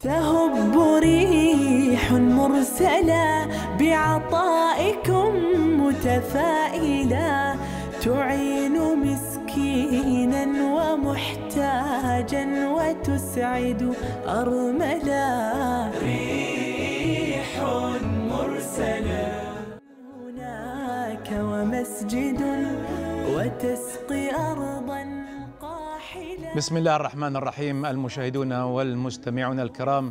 تهب ريح مرسلة بعطائكم متفائلة تعين مسكينا ومحتاجا وتسعد أرملا ريح مرسلة هناك ومسجد وتسقي أرضا بسم الله الرحمن الرحيم المشاهدون والمستمعون الكرام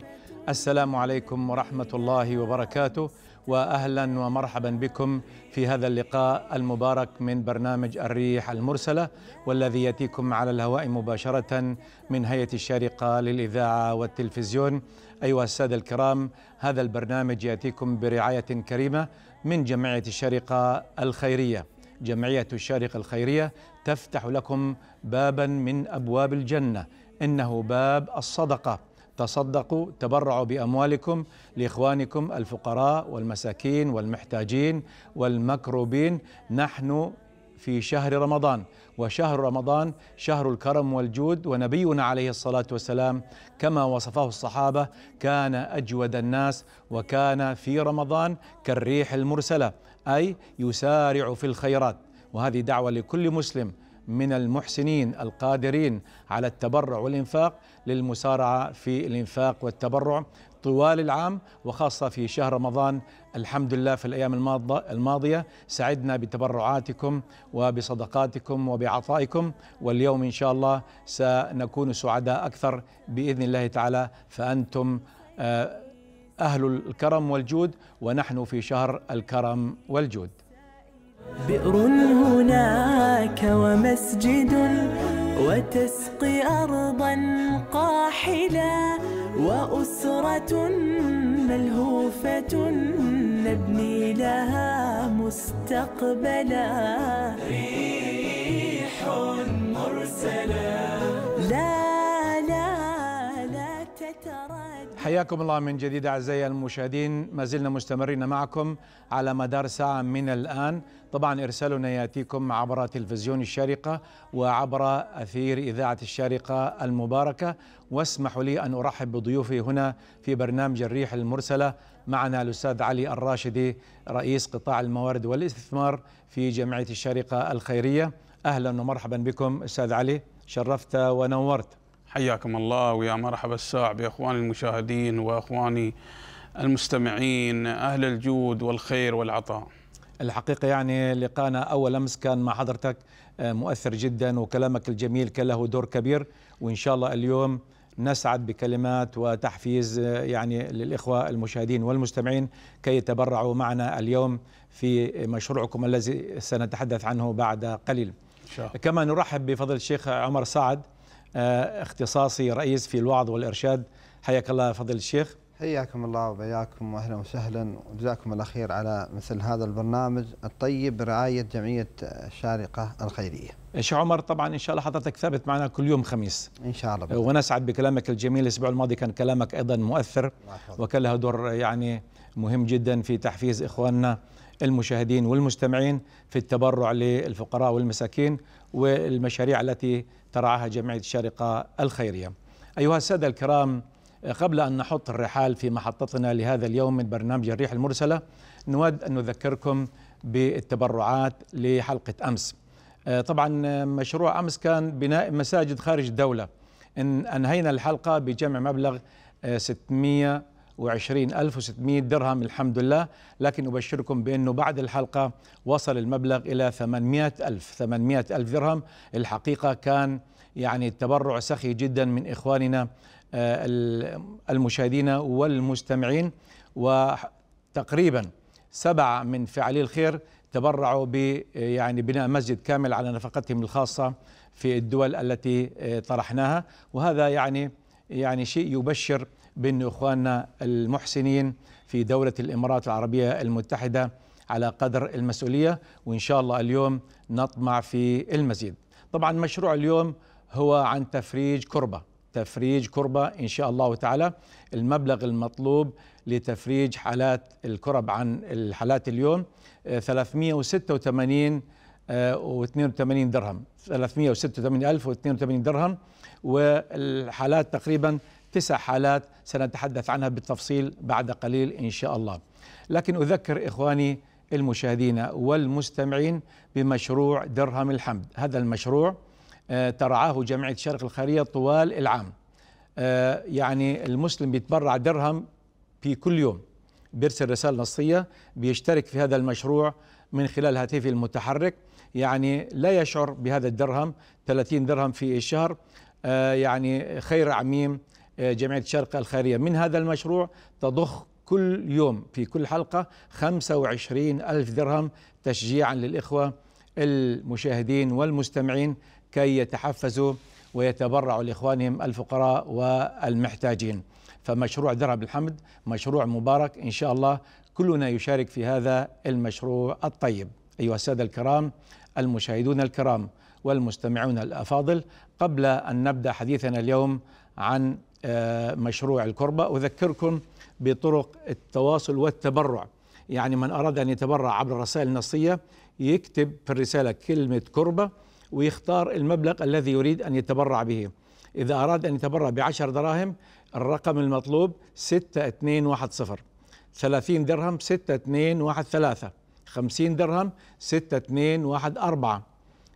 السلام عليكم ورحمة الله وبركاته وأهلا ومرحبا بكم في هذا اللقاء المبارك من برنامج الريح المرسلة والذي يأتيكم على الهواء مباشرة من هيئة الشارقة للإذاعة والتلفزيون أيها السادة الكرام هذا البرنامج يأتيكم برعاية كريمة من جمعية الشارقة الخيرية جمعية الشارقة الخيرية تفتح لكم بابا من ابواب الجنه انه باب الصدقه تصدقوا تبرعوا باموالكم لاخوانكم الفقراء والمساكين والمحتاجين والمكروبين نحن في شهر رمضان وشهر رمضان شهر الكرم والجود ونبينا عليه الصلاه والسلام كما وصفه الصحابه كان اجود الناس وكان في رمضان كالريح المرسله اي يسارع في الخيرات وهذه دعوة لكل مسلم من المحسنين القادرين على التبرع والإنفاق للمسارعة في الإنفاق والتبرع طوال العام وخاصة في شهر رمضان الحمد لله في الأيام الماضية سعدنا بتبرعاتكم وبصدقاتكم وبعطائكم واليوم إن شاء الله سنكون سعداء أكثر بإذن الله تعالى فأنتم آه، أهل الكرم والجود ونحن في شهر الكرم والجود بئر هناك ومسجد وتسقي أرضا قاحلا وأسرة ملهوفة نبني لها مستقبلا ريح مرسلا لا حياكم الله من جديد أعزائي المشاهدين ما زلنا مستمرين معكم على مدار ساعة من الآن طبعا إرسالنا يأتيكم عبر تلفزيون الشارقة وعبر أثير إذاعة الشارقة المباركة واسمحوا لي أن أرحب بضيوفي هنا في برنامج الريح المرسلة معنا الأستاذ علي الراشدي رئيس قطاع الموارد والاستثمار في جمعية الشارقة الخيرية أهلا ومرحبا بكم أستاذ علي شرفت ونورت حياكم الله ويا مرحبا الساع باخواني المشاهدين واخواني المستمعين اهل الجود والخير والعطاء. الحقيقه يعني لقانا اول امس كان مع حضرتك آه، مؤثر جدا وكلامك الجميل كان له دور كبير وان شاء الله اليوم نسعد بكلمات وتحفيز آه، يعني للإخوة المشاهدين والمستمعين كي يتبرعوا معنا اليوم في مشروعكم الذي سنتحدث عنه بعد قليل شاء. كما نرحب بفضل الشيخ عمر سعد آه، اختصاصي رئيس في الوعظ والإرشاد حياك الله فضل الشيخ حياكم الله وبياكم واهلا وسهلا وجزاكم خير على مثل هذا البرنامج الطيب برعايه جمعيه الشارقه الخيريه. شيخ عمر طبعا ان شاء الله حضرتك ثابت معنا كل يوم خميس. ان شاء الله. بالله. ونسعد بكلامك الجميل الاسبوع الماضي كان كلامك ايضا مؤثر وكان له دور يعني مهم جدا في تحفيز اخواننا المشاهدين والمستمعين في التبرع للفقراء والمساكين والمشاريع التي ترعاها جمعية الشارقة الخيرية أيها السادة الكرام قبل أن نحط الرحال في محطتنا لهذا اليوم من برنامج الريح المرسلة نود أن نذكركم بالتبرعات لحلقة أمس طبعا مشروع أمس كان بناء مساجد خارج الدولة إن أنهينا الحلقة بجمع مبلغ 600 20600 درهم الحمد لله لكن أبشركم بأنه بعد الحلقة وصل المبلغ إلى ثمانمائة ألف ثمانمائة ألف درهم الحقيقة كان يعني التبرع سخي جدا من إخواننا آه، المشاهدين والمستمعين وتقريبا سبعة من فعلي الخير تبرعوا آه، يعني بناء مسجد كامل على نفقتهم الخاصة في الدول التي آه، طرحناها وهذا يعني يعني شيء يبشر بين إخواننا المحسنين في دولة الإمارات العربية المتحدة على قدر المسؤولية وإن شاء الله اليوم نطمع في المزيد طبعا مشروع اليوم هو عن تفريج كربة تفريج كربة إن شاء الله تعالى المبلغ المطلوب لتفريج حالات الكرب عن الحالات اليوم 386 آه، و82 آه، درهم 386 ألف و82 درهم والحالات تقريبا تسع حالات سنتحدث عنها بالتفصيل بعد قليل إن شاء الله لكن أذكر إخواني المشاهدين والمستمعين بمشروع درهم الحمد هذا المشروع آه، ترعاه جمعية شرق الخيرية طوال العام آه، يعني المسلم بيتبرع درهم في كل يوم بيرسل رسالة نصية بيشترك في هذا المشروع من خلال هاتفه المتحرك يعني لا يشعر بهذا الدرهم 30 درهم في الشهر آه، يعني خير عميم آه، جمعية الشرق الخيرية من هذا المشروع تضخ كل يوم في كل حلقة 25 ألف درهم تشجيعا للإخوة المشاهدين والمستمعين كي يتحفزوا ويتبرعوا لإخوانهم الفقراء والمحتاجين فمشروع درهم الحمد مشروع مبارك إن شاء الله كلنا يشارك في هذا المشروع الطيب أيها السادة الكرام المشاهدون الكرام والمستمعون الأفاضل قبل أن نبدأ حديثنا اليوم عن آه، مشروع الكربة أذكركم بطرق التواصل والتبرع يعني من أراد أن يتبرع عبر الرسائل النصية يكتب في الرسالة كلمة كربة ويختار المبلغ الذي يريد أن يتبرع به إذا أراد أن يتبرع بعشر دراهم الرقم المطلوب 6210 30 درهم 6213 50 درهم 6214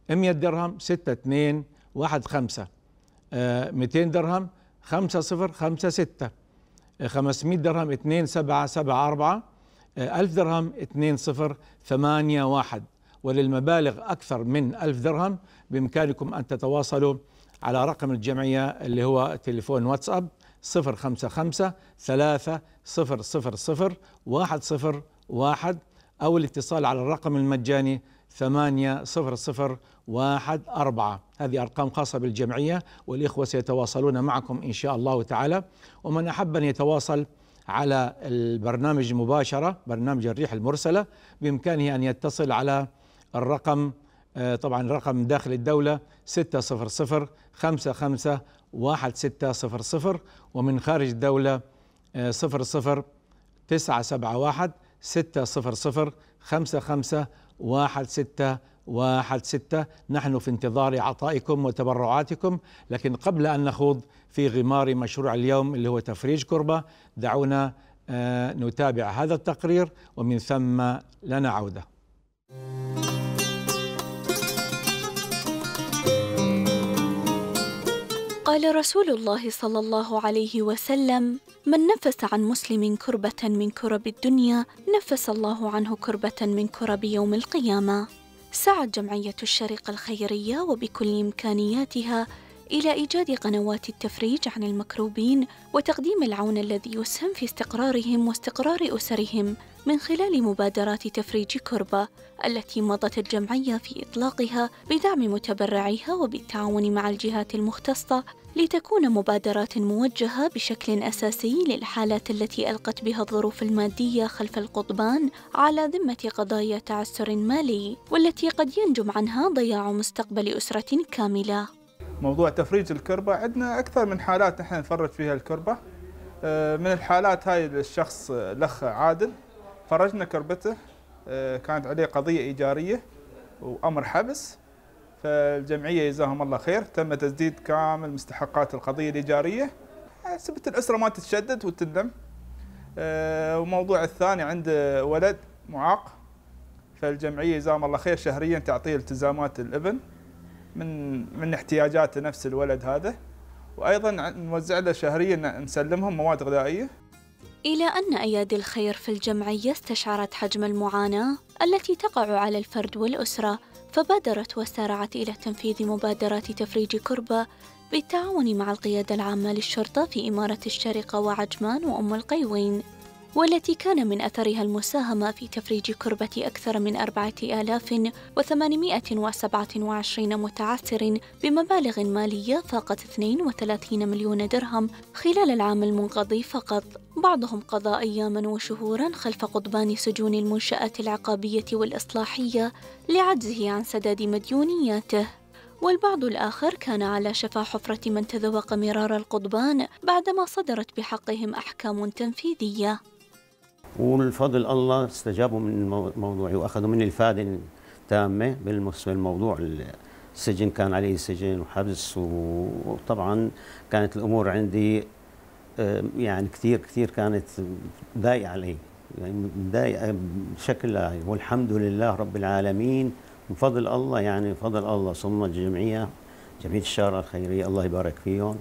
100 درهم 6215 200 آه، درهم خمسة صفر خمسة ستة 500 درهم اثنين سبعة سبعة أربعة 1000 آه، درهم اثنين صفر ثمانية واحد وللمبالغ أكثر من 1000 درهم بإمكانكم أن تتواصلوا على رقم الجمعية اللي هو تليفون واتساب 055 واحد صفر 101 أو الاتصال على الرقم المجاني ثمانية صفر صفر واحد أربعة هذه أرقام خاصة بالجمعية والإخوة سيتواصلون معكم إن شاء الله تعالى ومن أحب أن يتواصل على البرنامج مباشرة برنامج الريح المرسلة بإمكانه أن يتصل على الرقم آه، طبعا رقم داخل الدولة ستة صفر صفر ومن خارج الدولة آه، صفر صفر خمسة خمسة واحد ستة واحد ستة نحن في انتظار عطائكم وتبرعاتكم لكن قبل أن نخوض في غمار مشروع اليوم اللي هو تفريج كربة دعونا آه، نتابع هذا التقرير ومن ثم لنا عوده قال رسول الله صلى الله عليه وسلم من نفس عن مسلم كربة من كرب الدنيا نفس الله عنه كربة من كرب يوم القيامة سعت جمعية الشرق الخيرية وبكل إمكانياتها إلى إيجاد قنوات التفريج عن المكروبين وتقديم العون الذي يسهم في استقرارهم واستقرار أسرهم من خلال مبادرات تفريج كربة التي مضت الجمعية في إطلاقها بدعم متبرعيها وبالتعاون مع الجهات المختصة لتكون مبادرات موجهة بشكل أساسي للحالات التي ألقت بها الظروف المادية خلف القضبان على ذمة قضايا تعسر مالي والتي قد ينجم عنها ضياع مستقبل أسرة كاملة موضوع تفريج الكربة عندنا أكثر من حالات نحن نفرج فيها الكربة آه، من الحالات هاي الشخص الأخ عادل فرجنا كربته آه، كانت عليه قضية إيجارية وأمر حبس فالجمعية جزاهم الله خير تم تسديد كامل مستحقات القضية الإيجارية آه، سبت الأسرة ما تتشدد وتندم آه، وموضوع الثاني عند ولد معاق فالجمعية جزاهم الله خير شهريا تعطيه التزامات الابن من من احتياجاته نفس الولد هذا وأيضا نوزع له شهريا نسلمهم مواد غذائية إلى أن أيادي الخير في الجمعية استشعرت حجم المعاناة التي تقع على الفرد والأسرة فبادرت وسارعت إلى تنفيذ مبادرات تفريج كربة بالتعاون مع القيادة العامة للشرطة في إمارة الشارقة وعجمان وأم القيوين والتي كان من أثرها المساهمة في تفريج كربة أكثر من 4827 متعثر بمبالغ مالية فاقت 32 مليون درهم خلال العام المنقضي فقط بعضهم قضى أياما وشهورا خلف قضبان سجون المنشآت العقابية والإصلاحية لعجزه عن سداد مديونياته والبعض الآخر كان على شفا حفرة من تذوق مرار القضبان بعدما صدرت بحقهم أحكام تنفيذية ومن فضل الله استجابوا من موضوعي واخذوا مني الفائده التامه بالموضوع السجن كان علي سجن وحبس وطبعا كانت الامور عندي آه، يعني كثير كثير كانت ضايقه علي يعني ضايقه بشكل والحمد لله رب العالمين من فضل الله يعني فضل الله صمت الجمعيه جمعيه الشارع الخيريه الله يبارك فيهم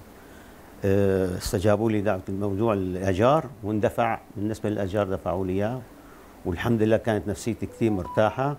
آه، استجابوا لي دعوه الموضوع الاجار واندفع بالنسبه للاجار دفعوا لي اياه والحمد لله كانت نفسيتي كثير مرتاحه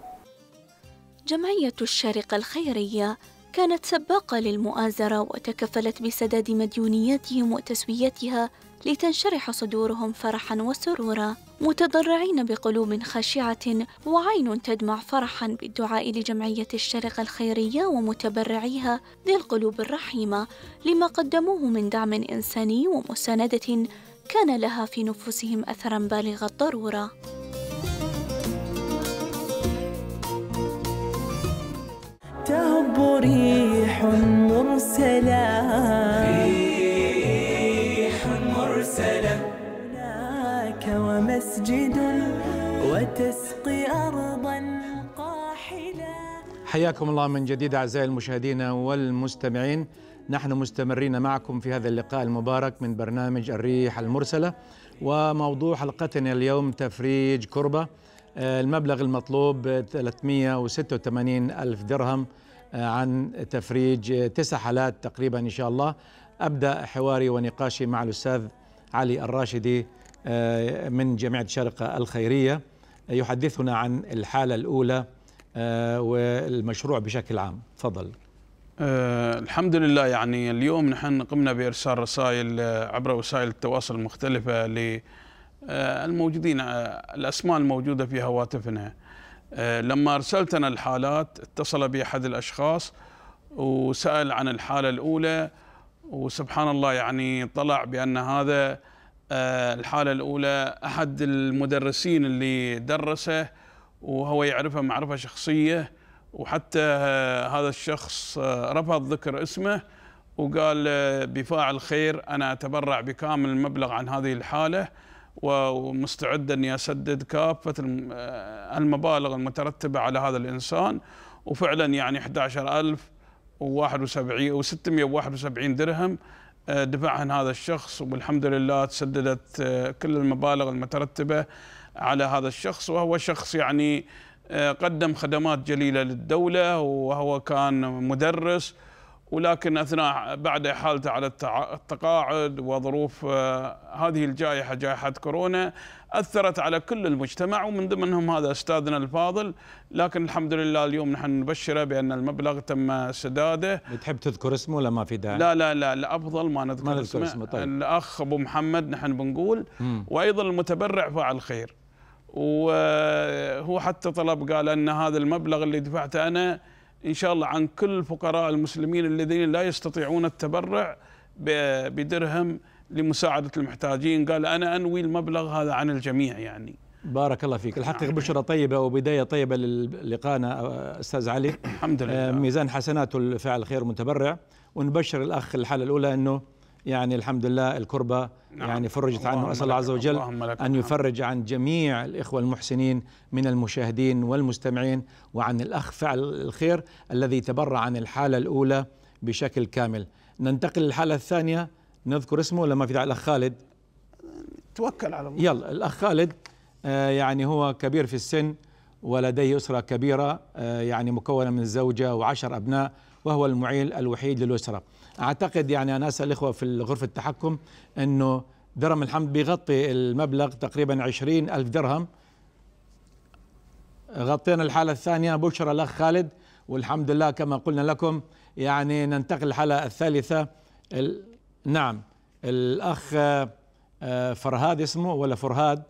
جمعيه الشارقه الخيريه كانت سباقة للمؤازرة وتكفلت بسداد مديونياتهم وتسويتها لتنشرح صدورهم فرحا وسرورا متضرعين بقلوب خاشعة وعين تدمع فرحا بالدعاء لجمعية الشرق الخيرية ومتبرعيها ذي القلوب الرحيمة لما قدموه من دعم إنساني ومساندة كان لها في نفوسهم أثرا بالغ الضرورة ريح مرسلة ريح مرسلة هناك ومسجد وتسقي أرضا قاحلا حياكم الله من جديد أعزائي المشاهدين والمستمعين نحن مستمرين معكم في هذا اللقاء المبارك من برنامج الريح المرسلة وموضوع حلقتنا اليوم تفريج كربة آه، المبلغ المطلوب 386 ألف درهم آه، عن تفريج تسع حالات تقريبا إن شاء الله أبدأ حواري ونقاشي مع الأستاذ علي الراشدي آه، من جامعة شرقة الخيرية يحدثنا عن الحالة الأولى آه، والمشروع بشكل عام تفضل الحمد لله يعني اليوم نحن قمنا بإرسال رسائل عبر وسائل التواصل المختلفة للموجودين الأسماء الموجودة في هواتفنا آه، لما أرسلتنا الحالات اتصل بي أحد الأشخاص وسأل عن الحالة الأولى وسبحان الله يعني طلع بأن هذا آه، الحالة الأولى أحد المدرسين اللي درسه وهو يعرفه معرفة شخصية وحتى آه، هذا الشخص رفض ذكر اسمه وقال بفاعل خير أنا أتبرع بكامل المبلغ عن هذه الحالة ومستعد اني اسدد كافه آه، المبالغ المترتبه على هذا الانسان وفعلا يعني 11071 و671 درهم آه، دفعهن هذا الشخص والحمد لله تسددت آه، كل المبالغ المترتبه على هذا الشخص وهو شخص يعني قدم خدمات جليله للدوله وهو كان مدرس ولكن اثناء بعد حالته على التقاعد وظروف آه، هذه الجائحه جائحه كورونا اثرت على كل المجتمع ومن ضمنهم هذا استاذنا الفاضل لكن الحمد لله اليوم نحن نبشره بان المبلغ تم سداده تحب تذكر اسمه ولا ما في داعي؟ لا لا لا الافضل ما نذكر, ما نذكر اسمه, اسمه طيب. الاخ ابو محمد نحن بنقول مم. وايضا المتبرع فاعل خير وهو آه، حتى طلب قال ان هذا المبلغ اللي دفعته انا إن شاء الله عن كل فقراء المسلمين الذين لا يستطيعون التبرع بدرهم لمساعدة المحتاجين قال أنا أنوي المبلغ هذا عن الجميع يعني بارك الله فيك الحقيقة نعم. بشرة طيبة وبداية طيبة للقانا أستاذ علي الحمد لله آه، ميزان حسناته الفعل خير متبرع ونبشر الأخ الحالة الأولى أنه يعني الحمد لله الكربة نعم يعني فرجت عنه أسأل الله عز وجل أن يفرج عن جميع الإخوة المحسنين من المشاهدين والمستمعين وعن الأخ فعل الخير الذي تبرع عن الحالة الأولى بشكل كامل ننتقل للحالة الثانية نذكر اسمه لما في داعي الأخ خالد توكل على الله يلا الأخ خالد آه، يعني هو كبير في السن ولديه أسرة كبيرة آه، يعني مكونة من الزوجة وعشر أبناء وهو المعيل الوحيد للأسرة اعتقد يعني انا اسال الاخوه في غرفه التحكم انه درهم الحمد بيغطي المبلغ تقريبا عشرين ألف درهم غطينا الحالة الثانية بشرى الأخ خالد والحمد لله كما قلنا لكم يعني ننتقل الحالة الثالثة ال... نعم الأخ آه، فرهاد اسمه ولا فرهاد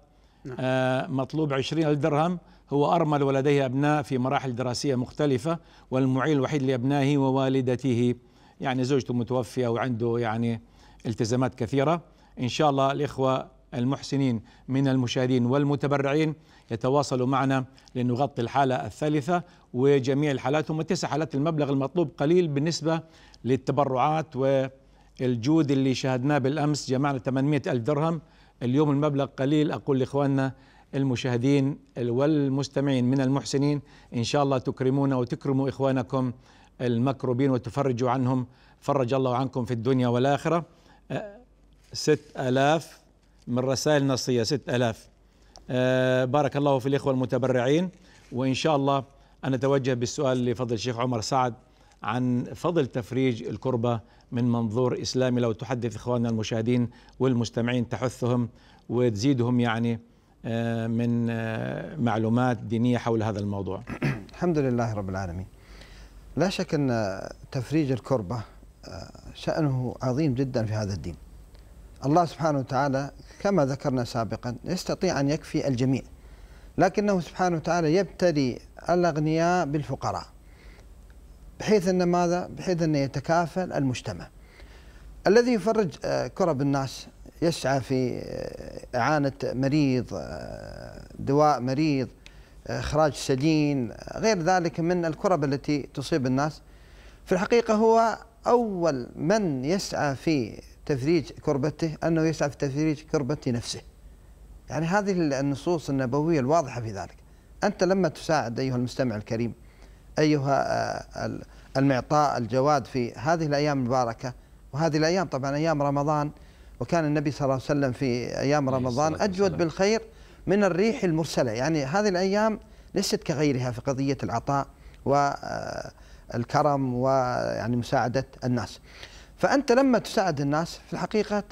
نعم. آه، مطلوب عشرين ألف درهم هو أرمل ولديه أبناء في مراحل دراسية مختلفة والمعيل الوحيد لأبنائه ووالدته يعني زوجته متوفية وعنده يعني التزامات كثيرة إن شاء الله الإخوة المحسنين من المشاهدين والمتبرعين يتواصلوا معنا لنغطي الحالة الثالثة وجميع الحالات هم تسع حالات المبلغ المطلوب قليل بالنسبة للتبرعات والجود اللي شاهدناه بالأمس جمعنا 800 ألف درهم اليوم المبلغ قليل أقول لإخواننا المشاهدين والمستمعين من المحسنين إن شاء الله تكرمونا وتكرموا إخوانكم المكروبين وتفرجوا عنهم فرج الله عنكم في الدنيا والآخرة أه، ست ألاف من رسائل نصية ست ألاف أه، بارك الله في الإخوة المتبرعين وإن شاء الله أنا أتوجه بالسؤال لفضل الشيخ عمر سعد عن فضل تفريج الكربة من منظور إسلامي لو تحدث إخواننا المشاهدين والمستمعين تحثهم وتزيدهم يعني أه، من معلومات دينية حول هذا الموضوع الحمد لله رب العالمين لا شك أن تفريج الكربة آه، شأنه عظيم جدا في هذا الدين الله سبحانه وتعالى كما ذكرنا سابقا يستطيع أن يكفي الجميع لكنه سبحانه وتعالى يبتلي الأغنياء بالفقراء بحيث أن ماذا؟ بحيث أن يتكافل المجتمع الذي يفرج آه، كرب الناس يسعى في آه، إعانة مريض دواء مريض إخراج سجين غير ذلك من الكرب التي تصيب الناس في الحقيقة هو أول من يسعى في تفريج كربته أنه يسعى في تفريج كربة نفسه يعني هذه النصوص النبوية الواضحة في ذلك أنت لما تساعد أيها المستمع الكريم أيها آه، المعطاء الجواد في هذه الأيام المباركة وهذه الأيام طبعا أيام رمضان وكان النبي صلى الله عليه وسلم في أيام رمضان أجود بالخير من الريح المرسلة يعني هذه الأيام ليست كغيرها في قضية العطاء والكرم آه، ويعني مساعدة الناس فأنت لما تساعد الناس في الحقيقة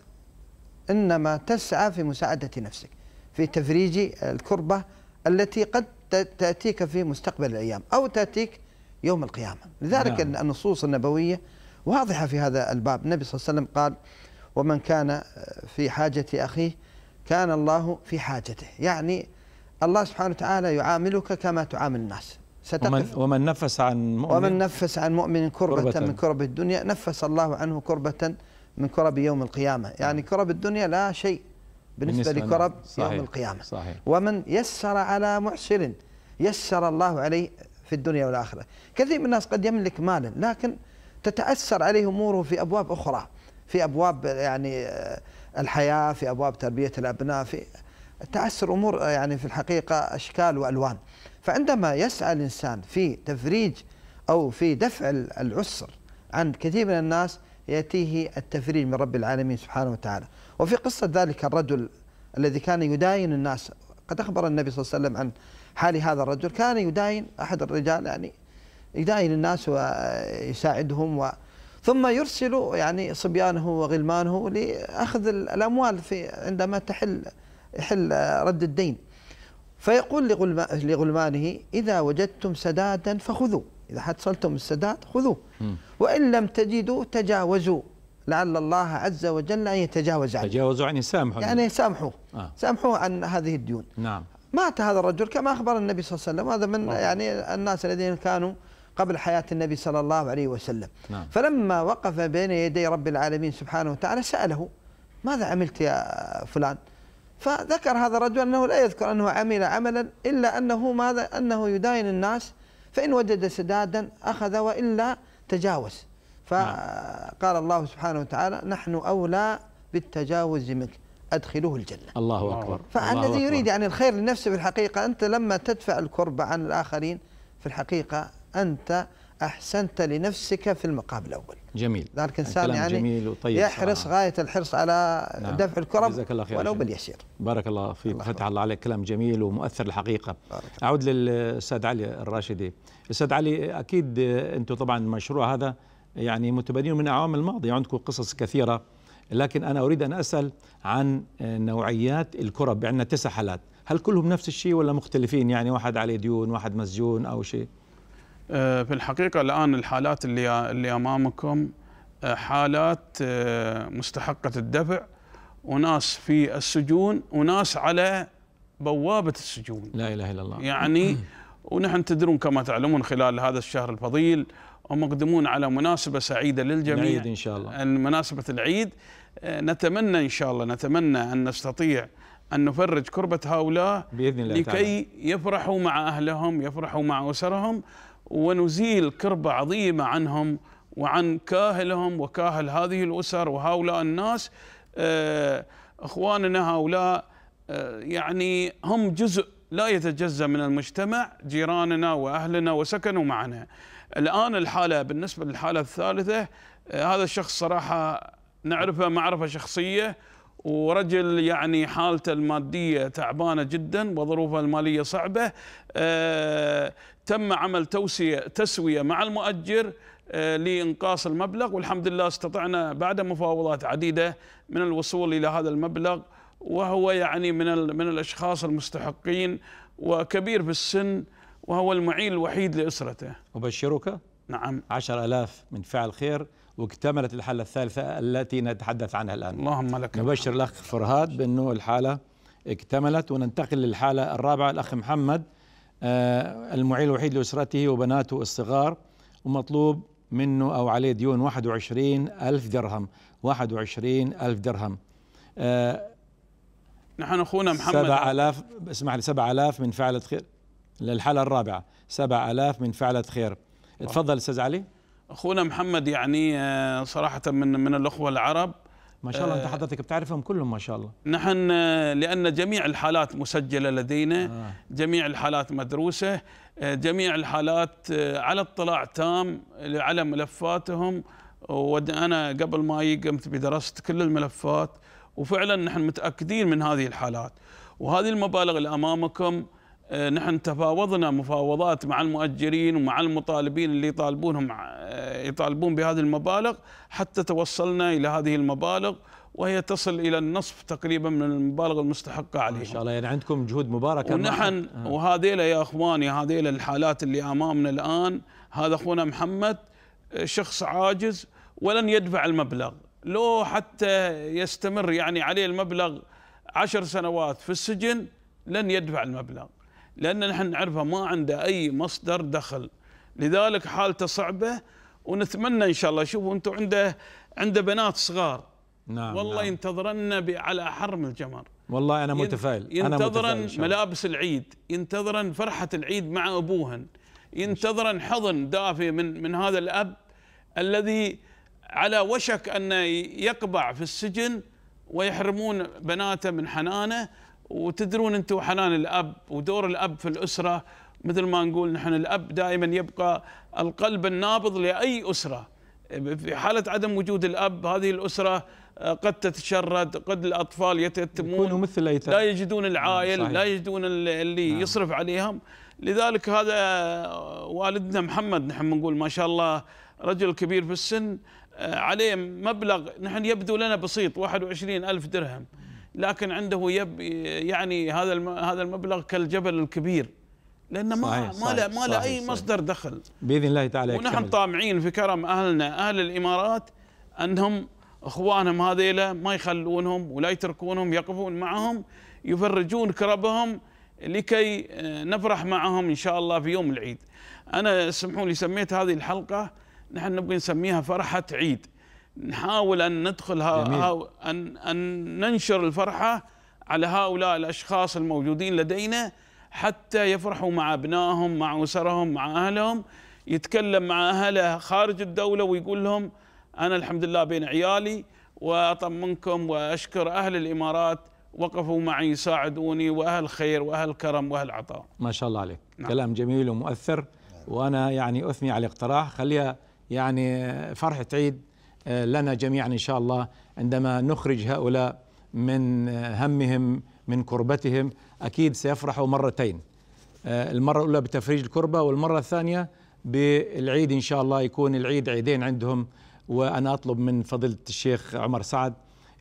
إنما تسعى في مساعدة نفسك في تفريج الكربة التي قد تأتيك في مستقبل الأيام أو تأتيك يوم القيامة لذلك نعم. النصوص النبوية واضحة في هذا الباب النبي صلى الله عليه وسلم قال ومن كان آه، في حاجة أخيه كان الله في حاجته يعني الله سبحانه وتعالى يعاملك كما تعامل الناس ستقف ومن, ومن نفس عن مؤمن ومن نفس عن مؤمن كربة, كربة من كرب الدنيا نفس الله عنه كربة من كرب يوم القيامة يعني كرب الدنيا لا شيء بالنسبة, بالنسبة لكرب صحيح يوم القيامة صحيح ومن يسر على محسر يسر الله عليه في الدنيا والآخرة كثير من الناس قد يملك مالا لكن تتأثر عليه أموره في أبواب أخرى في أبواب يعني آه، الحياة في أبواب تربية الأبناء في تعسر أمور آه، يعني في الحقيقة أشكال وألوان فعندما يسعى الإنسان في تفريج أو في دفع العسر عن كثير من الناس يأتيه التفريج من رب العالمين سبحانه وتعالى وفي قصة ذلك الرجل الذي كان يداين الناس قد أخبر النبي صلى الله عليه وسلم عن حال هذا الرجل كان يداين أحد الرجال يعني يداين الناس ويساعدهم ثم يرسل يعني صبيانه وغلمانه لأخذ الأموال في عندما تحل يحل رد الدين فيقول لغلمانه إذا وجدتم سدادا فخذوه إذا حصلتم السداد خذوه وإن لم تجدوا تجاوزوا لعل الله عز وجل أن يتجاوز عنه تجاوزوا عن يسامحوا يعني يسامحوه آه. سامحوه عن هذه الديون نعم مات هذا الرجل كما أخبر النبي صلى الله عليه وسلم هذا من يعني الناس الذين كانوا قبل حياة النبي صلى الله عليه وسلم نعم. فلما وقف بين يدي رب العالمين سبحانه وتعالى سأله ماذا عملت يا فلان فذكر هذا الرجل أنه لا يذكر أنه عمل عملا إلا أنه ماذا أنه يداين الناس فإن وجد سدادا أخذ وإلا تجاوز فقال نعم. الله سبحانه وتعالى نحن أولى بالتجاوز منك أدخلوه الجنة الله أكبر فالذي يريد يعني الخير لنفسه في الحقيقة أنت لما تدفع الكرب عن الآخرين في الحقيقة أنت أحسنت لنفسك في المقام الأول جميل ذلك إنسان يعني جميل وطيب يحرص صراحة. غاية الحرص على نعم. دفع الكرب جزاك الله خير ولو باليسير بارك الله فيك الله فتح الله عليك كلام جميل ومؤثر الحقيقة أعود للأستاذ علي الراشدي الأستاذ علي أكيد أنتم طبعا المشروع هذا يعني متبادلين من أعوام الماضية عندكم قصص كثيرة لكن أنا أريد أن أسأل عن نوعيات الكرب عندنا تسع حالات هل كلهم نفس الشيء ولا مختلفين يعني واحد عليه ديون واحد مسجون أو شيء آه، في الحقيقة الآن الحالات اللي اللي أمامكم آه، حالات آه، مستحقة الدفع وناس في السجون وناس على بوابة السجون لا إله إلا الله يعني ونحن تدرون كما تعلمون خلال هذا الشهر الفضيل ومقدمون على مناسبة سعيدة للجميع العيد إن شاء الله مناسبة العيد نتمنى إن شاء الله نتمنى أن نستطيع أن نفرج كربة هؤلاء بإذن الله لكي تعالى. يفرحوا مع أهلهم يفرحوا مع أسرهم ونزيل كربة عظيمة عنهم وعن كاهلهم وكاهل هذه الأسر وهؤلاء الناس آه، أخواننا هؤلاء آه، يعني هم جزء لا يتجزأ من المجتمع جيراننا وأهلنا وسكنوا معنا الآن الحالة بالنسبة للحالة الثالثة آه، هذا الشخص صراحة نعرفه معرفة شخصية ورجل يعني حالته المادية تعبانة جدا وظروفه المالية صعبة أه تم عمل توسية تسوية مع المؤجر أه لإنقاص المبلغ والحمد لله استطعنا بعد مفاوضات عديدة من الوصول إلى هذا المبلغ وهو يعني من من الأشخاص المستحقين وكبير في السن وهو المعين الوحيد لأسرته أبشرك نعم عشر ألاف من فعل خير واكتملت الحالة الثالثة التي نتحدث عنها الآن اللهم لك نبشر الأخ فرهاد بأنه الحالة اكتملت وننتقل للحالة الرابعة الأخ محمد آه، المعيل الوحيد لأسرته وبناته الصغار ومطلوب منه أو عليه ديون 21 ألف درهم 21 ألف درهم آه، نحن أخونا محمد 7000 اسمح لي 7000 من فعلة خير للحالة الرابعة 7000 من فعلة خير تفضل أستاذ علي اخونا محمد يعني آه، صراحه من من الاخوه العرب ما شاء الله انت آه، حضرتك بتعرفهم كلهم ما شاء الله نحن آه، لان جميع الحالات مسجله لدينا جميع الحالات مدروسه جميع الحالات على اطلاع تام على ملفاتهم وانا قبل ما قمت بدراسه كل الملفات وفعلا نحن متاكدين من هذه الحالات وهذه المبالغ اللي امامكم آه، نحن تفاوضنا مفاوضات مع المؤجرين ومع المطالبين اللي يطالبونهم آه، يطالبون بهذه المبالغ حتى توصلنا الى هذه المبالغ وهي تصل الى النصف تقريبا من المبالغ المستحقه عليهم. ان شاء الله يعني عندكم جهود مباركه ونحن آه. وهذيلا يا اخواني هذيلا الحالات اللي امامنا الان هذا اخونا محمد آه، شخص عاجز ولن يدفع المبلغ لو حتى يستمر يعني عليه المبلغ عشر سنوات في السجن لن يدفع المبلغ لأن نحن نعرفها ما عنده أي مصدر دخل لذلك حالته صعبة ونتمنى إن شاء الله شوفوا أنتم عنده عنده بنات صغار نعم والله نعم. ينتظرنا على حرم الجمر والله أنا متفائل ينتظرن ملابس العيد ينتظرن فرحة العيد مع أبوهن ينتظرن حضن دافئ من من هذا الأب الذي على وشك أن يقبع في السجن ويحرمون بناته من حنانه وتدرون انتم وحنان الاب ودور الاب في الاسره مثل ما نقول نحن الاب دائما يبقى القلب النابض لاي اسره في حاله عدم وجود الاب هذه الاسره آه، قد تتشرد قد الاطفال يتيتمون مثل الأيتام. لا يجدون العائل نعم، صحيح. لا يجدون اللي نعم. يصرف عليهم لذلك هذا آه، والدنا محمد نحن نقول ما شاء الله رجل كبير في السن آه، عليه مبلغ نحن يبدو لنا بسيط 21 ألف درهم لكن عنده يب يعني هذا هذا المبلغ كالجبل الكبير لأنه ما صحيح ما له ما له أي صحيح مصدر دخل بإذن الله تعالى ونحن طامعين في كرم أهلنا أهل الإمارات أنهم اخوانهم هذيلا ما يخلونهم ولا يتركونهم يقفون معهم يفرجون كربهم لكي آه، نفرح معهم ان شاء الله في يوم العيد. انا سمحوا لي سميت هذه الحلقه نحن نبغي نسميها فرحه عيد. نحاول أن ندخل ها أن, أن ننشر الفرحة على هؤلاء الأشخاص الموجودين لدينا حتى يفرحوا مع أبنائهم مع أسرهم مع أهلهم يتكلم مع أهله خارج الدولة ويقول لهم أنا الحمد لله بين عيالي وأطمنكم وأشكر أهل الإمارات وقفوا معي يساعدوني وأهل خير وأهل كرم وأهل عطاء ما شاء الله عليك نعم. كلام جميل ومؤثر وأنا يعني أثني على الاقتراح خليها يعني فرحة عيد آه، لنا جميعا ان شاء الله عندما نخرج هؤلاء من آه، همهم من كربتهم اكيد سيفرحوا مرتين آه، المره الاولى بتفريج الكربه والمره الثانيه بالعيد ان شاء الله يكون العيد عيدين عندهم وانا اطلب من فضيله الشيخ عمر سعد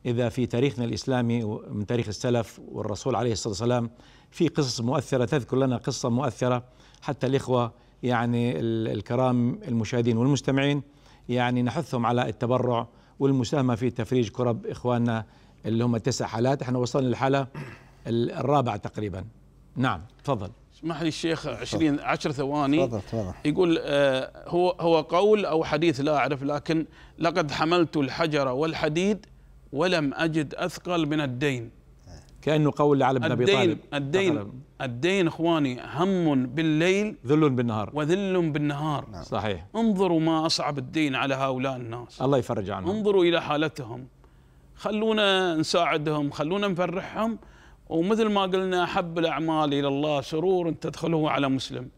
اذا في تاريخنا الاسلامي من تاريخ السلف والرسول عليه الصلاه والسلام في قصص مؤثره تذكر لنا قصه مؤثره حتى الاخوه يعني الكرام المشاهدين والمستمعين يعني نحثهم على التبرع والمساهمه في تفريج كرب اخواننا اللي هم تسع حالات احنا وصلنا للحاله الرابعه تقريبا نعم تفضل اسمح لي الشيخ 20 10 ثواني تفضل تفضل يقول آه هو هو قول او حديث لا اعرف لكن لقد حملت الحجر والحديد ولم اجد اثقل من الدين كأنه قول لعلي بن أبي طالب الدين الدين الدين إخواني هم بالليل ذل بالنهار وذل بالنهار نعم. صحيح انظروا ما أصعب الدين على هؤلاء الناس الله يفرج عنهم انظروا إلى حالتهم خلونا نساعدهم خلونا نفرحهم ومثل ما قلنا أحب الأعمال إلى الله سرور تدخله على مسلم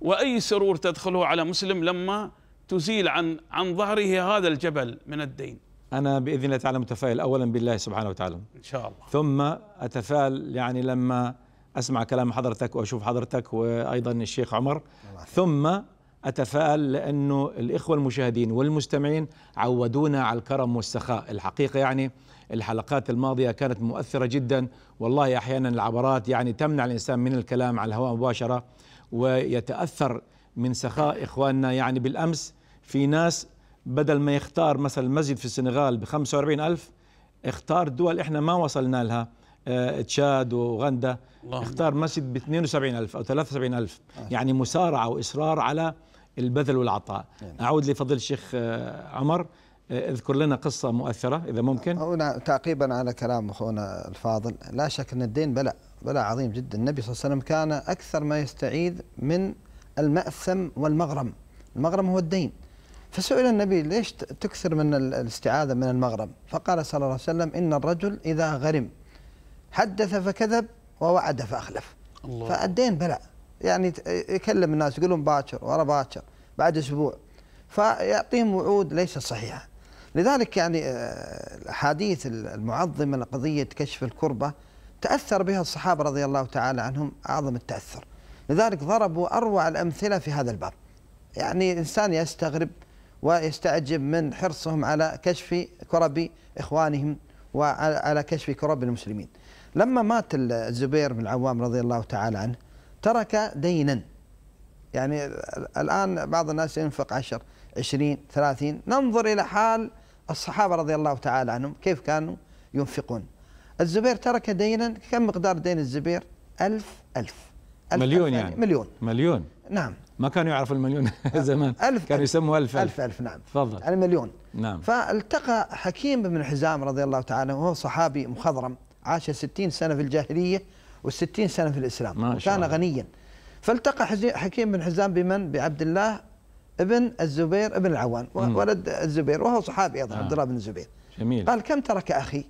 وأي سرور تدخله على مسلم لما تزيل عن عن ظهره هذا الجبل من الدين أنا بإذن الله تعالى متفائل أولا بالله سبحانه وتعالى إن شاء الله ثم أتفائل يعني لما أسمع كلام حضرتك وأشوف حضرتك وأيضا الشيخ عمر ثم أتفائل لأنه الإخوة المشاهدين والمستمعين عودونا على الكرم والسخاء الحقيقة يعني الحلقات الماضية كانت مؤثرة جدا والله أحيانا العبرات يعني تمنع الإنسان من الكلام على الهواء مباشرة ويتأثر من سخاء إخواننا يعني بالأمس في ناس بدل ما يختار مثلا مسجد في السنغال ب 45000 اختار دول احنا ما وصلنا لها اه تشاد وغندا اختار مسجد ب 72000 او 73000 آه. يعني مسارعه واصرار على البذل والعطاء يعني. اعود لفضل الشيخ آه، عمر آه، اذكر لنا قصة مؤثرة إذا ممكن هنا تعقيبا على كلام أخونا الفاضل لا شك أن الدين بلاء بلاء عظيم جدا النبي صلى الله عليه وسلم كان أكثر ما يستعيذ من المأثم والمغرم المغرم هو الدين فسئل النبي ليش تكثر من الاستعاذة من المغرب فقال صلى الله عليه وسلم إن الرجل إذا غرم حدث فكذب ووعد فأخلف الله. فالدين بلاء يعني يكلم الناس يقول لهم باكر ورا باكر بعد أسبوع فيعطيهم وعود ليست صحيحة لذلك يعني آه، الأحاديث المعظمة لقضية كشف الكربة تأثر بها الصحابة رضي الله تعالى عنهم أعظم التأثر لذلك ضربوا أروع الأمثلة في هذا الباب يعني إنسان يستغرب ويستعجب من حرصهم على كشف كرب إخوانهم وعلى كشف كرب المسلمين لما مات الزبير بن العوام رضي الله تعالى عنه ترك دينا يعني الآن بعض الناس ينفق 10 20 30 ننظر إلى حال الصحابة رضي الله تعالى عنهم كيف كانوا ينفقون الزبير ترك دينا كم مقدار دين الزبير ألف ألف, ألف مليون ألف يعني مليون مليون نعم ما كان يعرف المليون زمان ألف كانوا يسموا ألف ألف ألف نعم تفضل المليون يعني نعم فالتقى حكيم بن حزام رضي الله تعالى وهو صحابي مخضرم عاش 60 سنة في الجاهلية و60 سنة في الإسلام ما وكان الله. غنيا فالتقى حكيم بن حزام بمن بعبد الله ابن الزبير ابن العوان ولد الزبير وهو صحابي أيضا آه. عبد الله بن الزبير جميل قال كم ترك أخي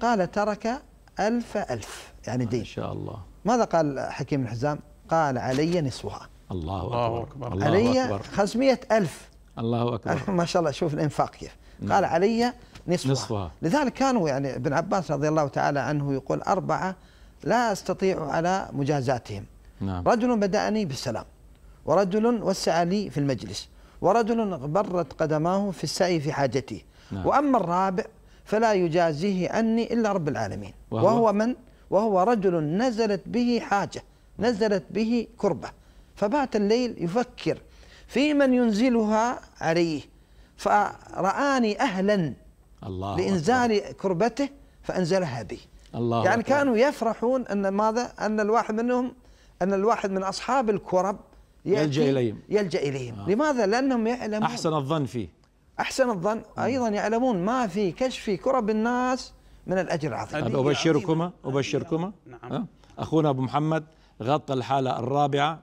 قال ترك ألف ألف يعني دين ما شاء الله ماذا قال حكيم بن حزام قال علي نصفها الله أكبر, الله أكبر. علي أكبر. 500 ألف الله أكبر ما شاء الله شوف الإنفاق كيف نعم. قال علي نصفها. نصفها لذلك كانوا يعني ابن عباس رضي الله تعالى عنه يقول أربعة لا أستطيع على مجازاتهم نعم. رجل بدأني بالسلام ورجل وسع لي في المجلس ورجل برت قدماه في السعي في حاجته نعم. وأما الرابع فلا يجازيه عني إلا رب العالمين وهو, وهو من؟ وهو رجل نزلت به حاجة نزلت به كربة فبات الليل يفكر في من ينزلها عليه فرآني أهلا الله لإنزال أكبر. كربته فأنزلها بي الله يعني أكبر. كانوا يفرحون أن ماذا أن الواحد منهم أن الواحد من أصحاب الكرب يلجأ إليهم يلجأ إليهم آه. لماذا؟ لأنهم يعلمون أحسن الظن فيه أحسن الظن آه. أيضا يعلمون ما في كشف كرب الناس من الأجر العظيم أبشركما أبشركما نعم. آه. أخونا أبو محمد غطى الحالة الرابعة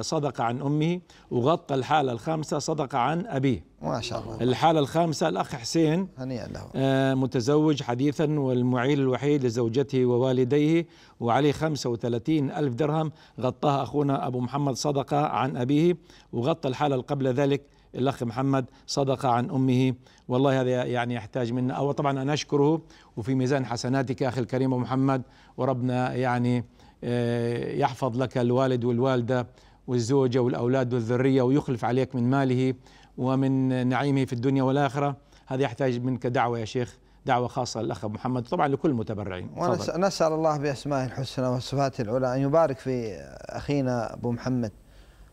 صدق عن أمه وغطى الحالة الخامسة صدق عن أبيه ما شاء الله الحالة الخامسة الأخ حسين هنيئا له آه متزوج حديثا والمعيل الوحيد لزوجته ووالديه وعليه 35 ألف درهم غطاها أخونا أبو محمد صدق عن أبيه وغطى الحالة قبل ذلك الأخ محمد صدق عن أمه والله هذا يعني يحتاج منا أو طبعا أنا أشكره وفي ميزان حسناتك أخي الكريم أبو محمد وربنا يعني آه، يحفظ لك الوالد والوالدة والزوجة والأولاد والذرية ويخلف عليك من ماله ومن نعيمه في الدنيا والآخرة هذا يحتاج منك دعوة يا شيخ دعوة خاصة للأخ محمد طبعا لكل المتبرعين ونسأل الله بأسمائه الحسنى وصفاته العلى أن يبارك في أخينا أبو محمد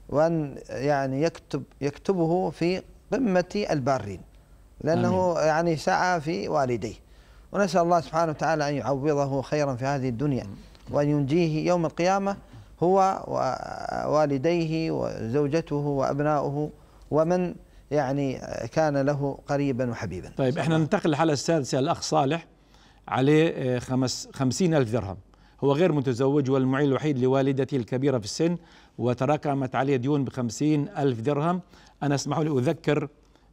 وأن يعني يكتب يكتبه في قمة البارين لأنه آمين. يعني سعى في والديه ونسأل الله سبحانه وتعالى أن يعوضه خيرا في هذه الدنيا وأن ينجيه يوم القيامة هو ووالديه وزوجته وأبناؤه ومن يعني كان له قريبا وحبيبا طيب احنا ننتقل للحالة السادسة الأخ صالح عليه آه، خمس خمسين ألف درهم هو غير متزوج والمعين الوحيد لوالدته الكبيرة في السن وتراكمت عليه ديون بخمسين ألف درهم أنا اسمحوا لي أذكر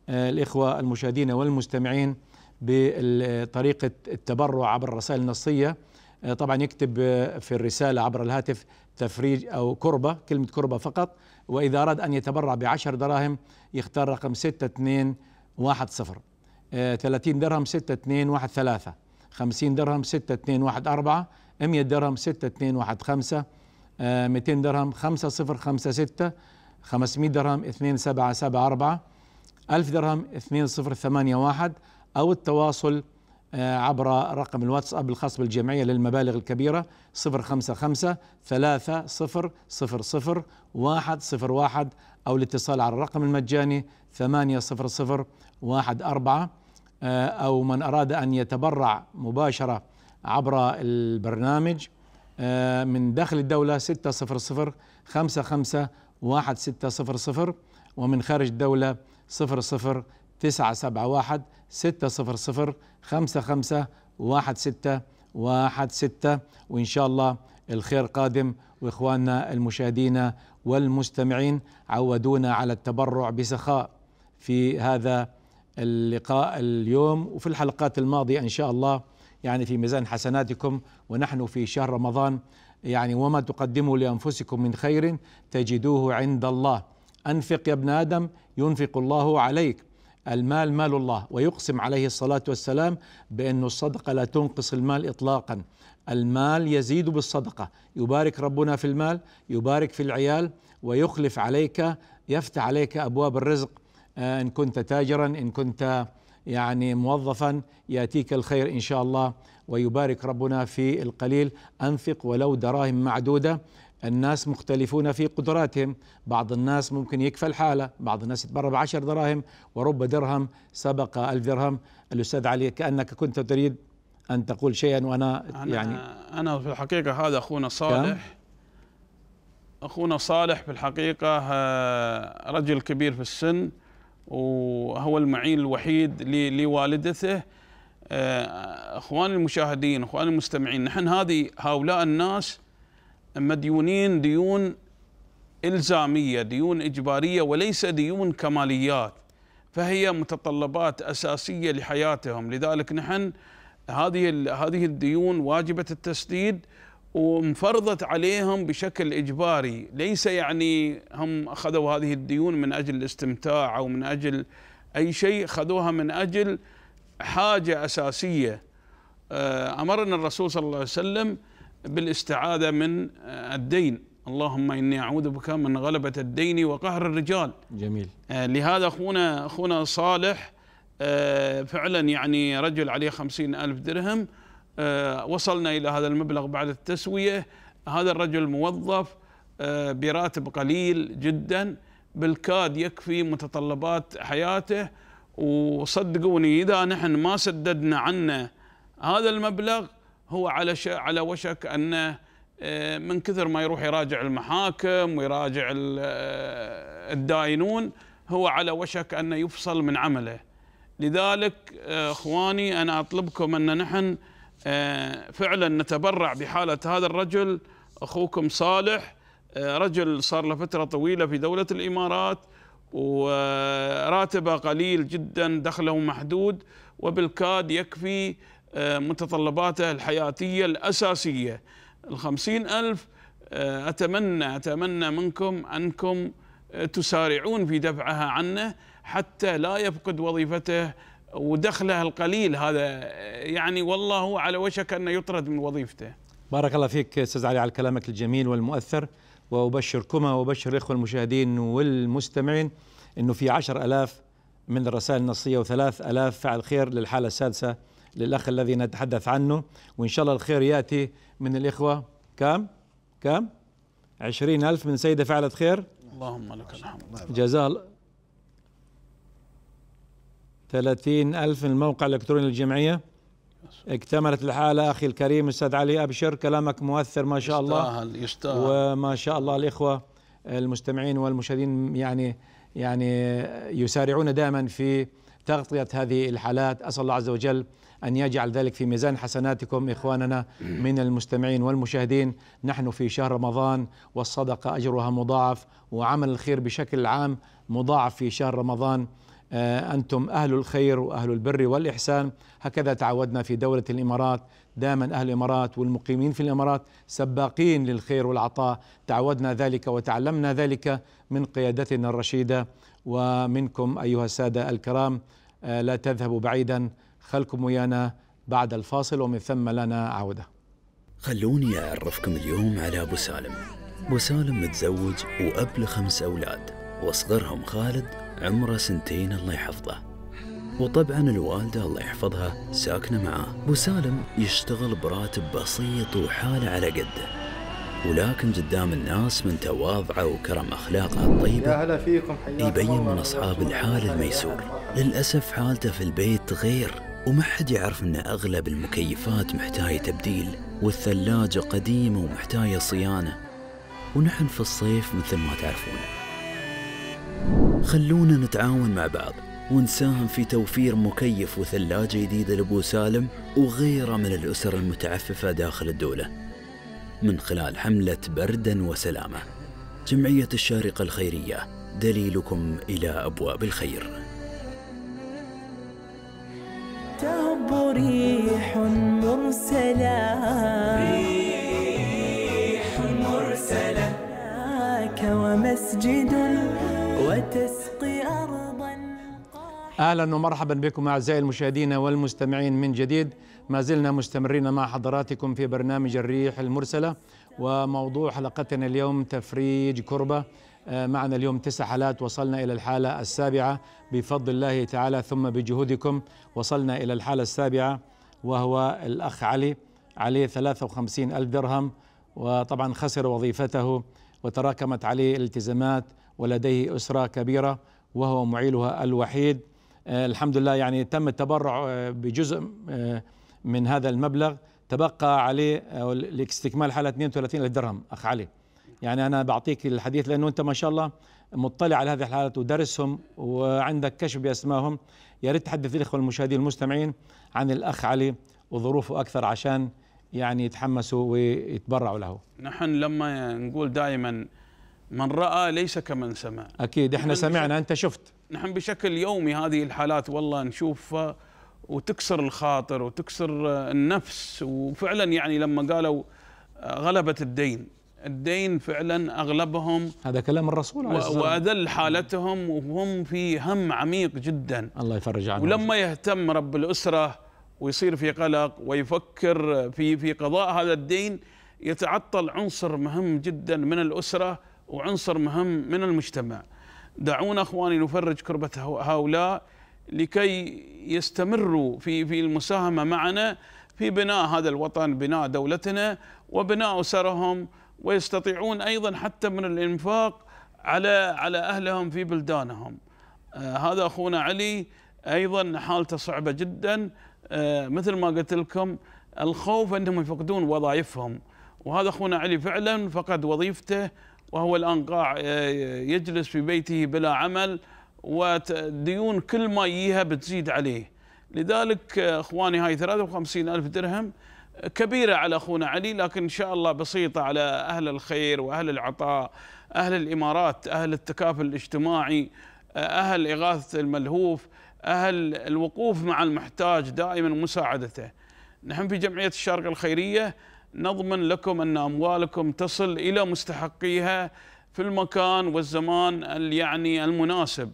آه، الإخوة المشاهدين والمستمعين بطريقة التبرع عبر الرسائل النصية آه، طبعا يكتب في الرسالة عبر الهاتف تفريج أو كربة كلمة كربة فقط وإذا أراد أن يتبرع بعشر دراهم يختار رقم ستة اثنين واحد صفر آه، ثلاثين درهم ستة اثنين واحد ثلاثة خمسين درهم ستة اثنين واحد أربعة مية درهم ستة اثنين واحد خمسة 200 آه، درهم ستة 500 درهم أربعة 1000 درهم واحد أو التواصل آه، عبر رقم الواتساب الخاص بالجمعية للمبالغ الكبيرة 055 3 0 0 0 1 0 1 أو الاتصال على الرقم المجاني 800 14 آه، أو من أراد أن يتبرع مباشرة عبر البرنامج آه، من داخل الدولة 600 55 1600 ومن خارج الدولة 00971 ستة صفر صفر خمسة خمسة واحد ستة واحد ستة وإن شاء الله الخير قادم وإخواننا المشاهدين والمستمعين عودونا على التبرع بسخاء في هذا اللقاء اليوم وفي الحلقات الماضية إن شاء الله يعني في ميزان حسناتكم ونحن في شهر رمضان يعني وما تقدموا لأنفسكم من خير تجدوه عند الله أنفق يا ابن آدم ينفق الله عليك المال مال الله ويقسم عليه الصلاة والسلام بأن الصدقة لا تنقص المال إطلاقا المال يزيد بالصدقة يبارك ربنا في المال يبارك في العيال ويخلف عليك يفتح عليك أبواب الرزق آه، إن كنت تاجرا إن كنت يعني موظفا ياتيك الخير ان شاء الله ويبارك ربنا في القليل انفق ولو دراهم معدوده الناس مختلفون في قدراتهم بعض الناس ممكن يكفى الحالة بعض الناس يتبرع بعشر دراهم ورب درهم سبق ألف درهم الأستاذ علي كأنك كنت تريد أن تقول شيئا وأنا أنا يعني أنا في الحقيقة هذا أخونا صالح أخونا صالح في الحقيقة آه، رجل كبير في السن وهو المعين الوحيد لوالدته آه، أخواني المشاهدين أخواني المستمعين نحن هذه هؤلاء الناس مديونين ديون إلزامية ديون إجبارية وليس ديون كماليات فهي متطلبات أساسية لحياتهم لذلك نحن هذه هذه الديون واجبة التسديد وانفرضت عليهم بشكل إجباري ليس يعني هم أخذوا هذه الديون من أجل الاستمتاع أو من أجل أي شيء خذوها من أجل حاجة أساسية آه، أمرنا الرسول صلى الله عليه وسلم بالاستعاذة من آه، الدين اللهم إني أعوذ بك من غلبة الدين وقهر الرجال جميل آه، لهذا أخونا أخونا صالح آه، فعلا يعني رجل عليه خمسين ألف درهم وصلنا إلى هذا المبلغ بعد التسوية هذا الرجل موظف براتب قليل جدا بالكاد يكفي متطلبات حياته وصدقوني إذا نحن ما سددنا عنه هذا المبلغ هو على على وشك انه آه، من كثر ما يروح يراجع المحاكم ويراجع آه، الداينون هو على وشك انه يفصل من عمله لذلك آه، اخواني انا اطلبكم ان نحن فعلا نتبرع بحاله هذا الرجل اخوكم صالح رجل صار له فتره طويله في دوله الامارات وراتبه قليل جدا دخله محدود وبالكاد يكفي آه، متطلباته الحياتية الأساسية الخمسين ألف آه، أتمنى أتمنى منكم أنكم آه، تسارعون في دفعها عنه حتى لا يفقد وظيفته ودخله القليل هذا يعني والله على وشك أن يطرد من وظيفته بارك الله فيك استاذ علي على كلامك الجميل والمؤثر وأبشركما وأبشر الإخوة المشاهدين والمستمعين أنه في عشر ألاف من الرسائل النصية وثلاث ألاف فعل خير للحالة السادسة للأخ الذي نتحدث عنه وإن شاء الله الخير يأتي من الإخوة كم كم عشرين ألف من سيدة فعلت خير اللهم لك الحمد جزاء ثلاثين ألف من الموقع الإلكتروني للجمعية اكتملت الحالة أخي الكريم أستاذ علي أبشر كلامك مؤثر ما شاء الله يستاهل يستاهل وما شاء الله الإخوة المستمعين والمشاهدين يعني يعني يسارعون دائما في تغطية هذه الحالات أسأل الله عز وجل أن يجعل ذلك في ميزان حسناتكم إخواننا من المستمعين والمشاهدين نحن في شهر رمضان والصدقة أجرها مضاعف وعمل الخير بشكل عام مضاعف في شهر رمضان آه، أنتم أهل الخير وأهل البر والإحسان هكذا تعودنا في دولة الإمارات دائما أهل الإمارات والمقيمين في الإمارات سباقين للخير والعطاء تعودنا ذلك وتعلمنا ذلك من قيادتنا الرشيدة ومنكم أيها السادة الكرام آه، لا تذهبوا بعيدا خلكم ويانا بعد الفاصل ومن ثم لنا عودة خلوني أعرفكم اليوم على أبو سالم أبو سالم متزوج وأب لخمس أولاد وأصغرهم خالد عمره سنتين الله يحفظه وطبعا الوالدة الله يحفظها ساكنة معاه أبو سالم يشتغل براتب بسيط وحاله على قده ولكن قدام الناس من تواضعه وكرم اخلاقه الطيبه يا هلا فيكم يبين من اصحاب الحال الميسور للاسف حالته في البيت غير وما حد يعرف ان اغلب المكيفات محتاجه تبديل والثلاجه قديمه ومحتاجه صيانه ونحن في الصيف مثل ما تعرفون خلونا نتعاون مع بعض ونساهم في توفير مكيف وثلاجه جديده لابو سالم وغيره من الاسر المتعففه داخل الدوله من خلال حمله بردا وسلامه جمعيه الشارقه الخيريه دليلكم الى ابواب الخير تهب ريح مرسلة ريح مرسلة ومسجد وتسقي أرضا أهلا ومرحبا بكم أعزائي المشاهدين والمستمعين من جديد ما زلنا مستمرين مع حضراتكم في برنامج الريح المرسلة وموضوع حلقتنا اليوم تفريج كربة آه، معنا اليوم تسع حالات وصلنا إلى الحالة السابعة بفضل الله تعالى ثم بجهودكم وصلنا إلى الحالة السابعة وهو الأخ علي عليه 53 ألف درهم وطبعا خسر وظيفته وتراكمت عليه الالتزامات ولديه أسرة كبيرة وهو معيلها الوحيد آه، الحمد لله يعني تم التبرع آه، بجزء من هذا المبلغ تبقى عليه لاستكمال حاله 32 الف درهم اخ علي يعني انا بعطيك الحديث لانه انت ما شاء الله مطلع على هذه الحالات ودرسهم وعندك كشف باسمائهم يا ريت تحدث الاخوه المشاهدين المستمعين عن الاخ علي وظروفه اكثر عشان يعني يتحمسوا ويتبرعوا له نحن لما نقول دائما من راى ليس كمن سمع اكيد احنا سمعنا انت شفت نحن بشكل يومي هذه الحالات والله نشوفها وتكسر الخاطر وتكسر النفس وفعلا يعني لما قالوا آه، غلبة الدين الدين فعلا أغلبهم هذا كلام الرسول عليه الصلاة وأذل حالتهم وهم في هم عميق جدا الله يفرج عنهم ولما يهتم رب الأسرة ويصير في قلق ويفكر في في قضاء هذا الدين يتعطل عنصر مهم جدا من الأسرة وعنصر مهم من المجتمع دعونا أخواني نفرج كربة هؤلاء لكي يستمروا في في المساهمه معنا في بناء هذا الوطن، بناء دولتنا وبناء اسرهم ويستطيعون ايضا حتى من الانفاق على على اهلهم في بلدانهم. آه هذا اخونا علي ايضا حالته صعبه جدا آه مثل ما قلت لكم الخوف انهم يفقدون وظائفهم وهذا اخونا علي فعلا فقد وظيفته وهو الان قاع آه، يجلس في بيته بلا عمل وديون كل ما يجيها بتزيد عليه لذلك اخواني هاي 53 الف درهم كبيره على اخونا علي لكن ان شاء الله بسيطه على اهل الخير واهل العطاء اهل الامارات اهل التكافل الاجتماعي اهل اغاثه الملهوف اهل الوقوف مع المحتاج دائما مساعدته نحن في جمعيه الشارقه الخيريه نضمن لكم ان اموالكم تصل الى مستحقيها في المكان والزمان يعني المناسب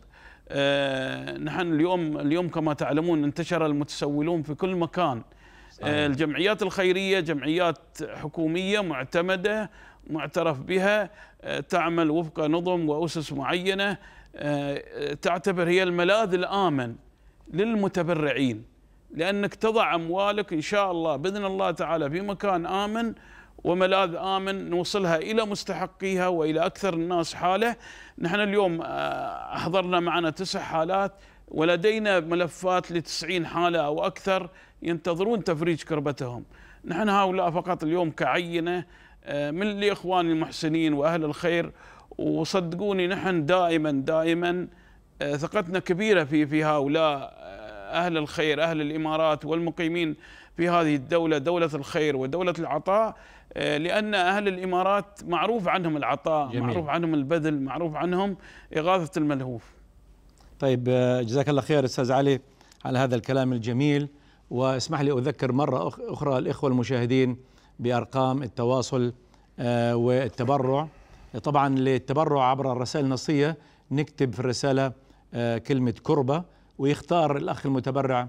آه، نحن اليوم اليوم كما تعلمون انتشر المتسولون في كل مكان آه، صحيح. الجمعيات الخيريه جمعيات حكوميه معتمده معترف بها آه، تعمل وفق نظم واسس معينه تعتبر هي الملاذ الامن للمتبرعين لانك تضع اموالك ان شاء الله باذن الله تعالى في مكان امن وملاذ امن نوصلها الى مستحقيها والى اكثر الناس حاله نحن اليوم آه، احضرنا معنا تسع حالات ولدينا ملفات لتسعين حالة أو أكثر ينتظرون تفريج كربتهم نحن هؤلاء فقط اليوم كعينة آه، من لإخواني المحسنين وأهل الخير وصدقوني نحن دائما دائما آه، ثقتنا كبيرة في في هؤلاء أهل الخير أهل الإمارات والمقيمين في هذه الدولة دولة الخير ودولة العطاء آه، لأن أهل الإمارات معروف عنهم العطاء جميل. معروف عنهم البذل معروف عنهم إغاثة الملهوف طيب آه، جزاك الله خير أستاذ علي على هذا الكلام الجميل واسمح لي أذكر مرة أخرى الإخوة المشاهدين بأرقام التواصل آه، والتبرع طبعا للتبرع عبر الرسائل النصية نكتب في الرسالة كلمة كربة ويختار الأخ المتبرع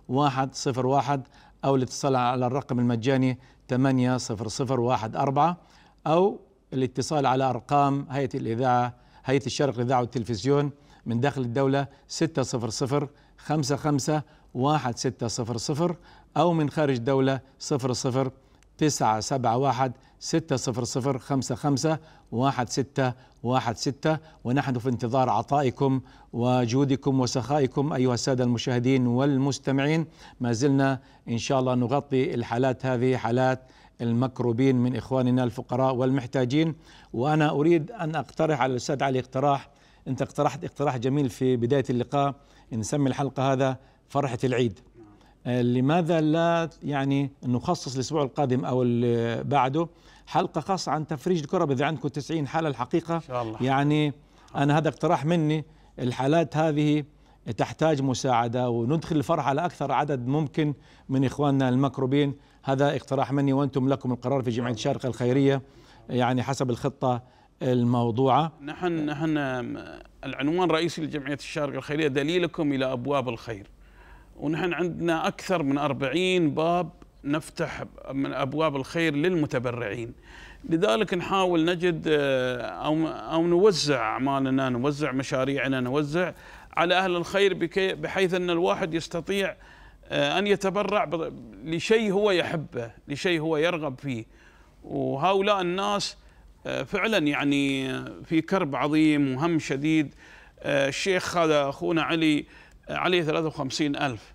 واحد صفر واحد أو الاتصال على الرقم المجاني 80014 أو الاتصال على أرقام هيئة الإذاعة هيئة الشرق للإذاعة والتلفزيون من داخل الدولة 600 55 1600 أو من خارج الدولة 00 تسعة سبعة واحد ستة صفر صفر خمسة خمسة واحد ستة واحد ستة ونحن في انتظار عطائكم وجودكم وسخائكم أيها السادة المشاهدين والمستمعين ما زلنا إن شاء الله نغطي الحالات هذه حالات المكروبين من إخواننا الفقراء والمحتاجين وأنا أريد أن أقترح على الأستاذ علي اقتراح أنت اقترحت اقتراح جميل في بداية اللقاء نسمي الحلقة هذا فرحة العيد آه، لماذا لا يعني نخصص الاسبوع القادم او اللي بعده حلقه خاصه عن تفريج الكره اذا عندكم 90 حاله الحقيقه يعني انا هذا اقتراح مني الحالات هذه تحتاج مساعده وندخل الفرح على اكثر عدد ممكن من اخواننا المكروبين هذا اقتراح مني وانتم لكم القرار في جمعيه شارقه الخيريه يعني حسب الخطه الموضوعه نحن نحن العنوان الرئيسي لجمعيه الشارقه الخيريه دليلكم الى ابواب الخير ونحن عندنا أكثر من أربعين باب نفتح من أبواب الخير للمتبرعين لذلك نحاول نجد آه، أو, أو نوزع أعمالنا نوزع مشاريعنا نوزع على أهل الخير بحيث أن الواحد يستطيع آه، أن يتبرع لشيء هو يحبه لشيء هو يرغب فيه وهؤلاء الناس آه، فعلا يعني في كرب عظيم وهم شديد الشيخ هذا أخونا علي عليه 53 ألف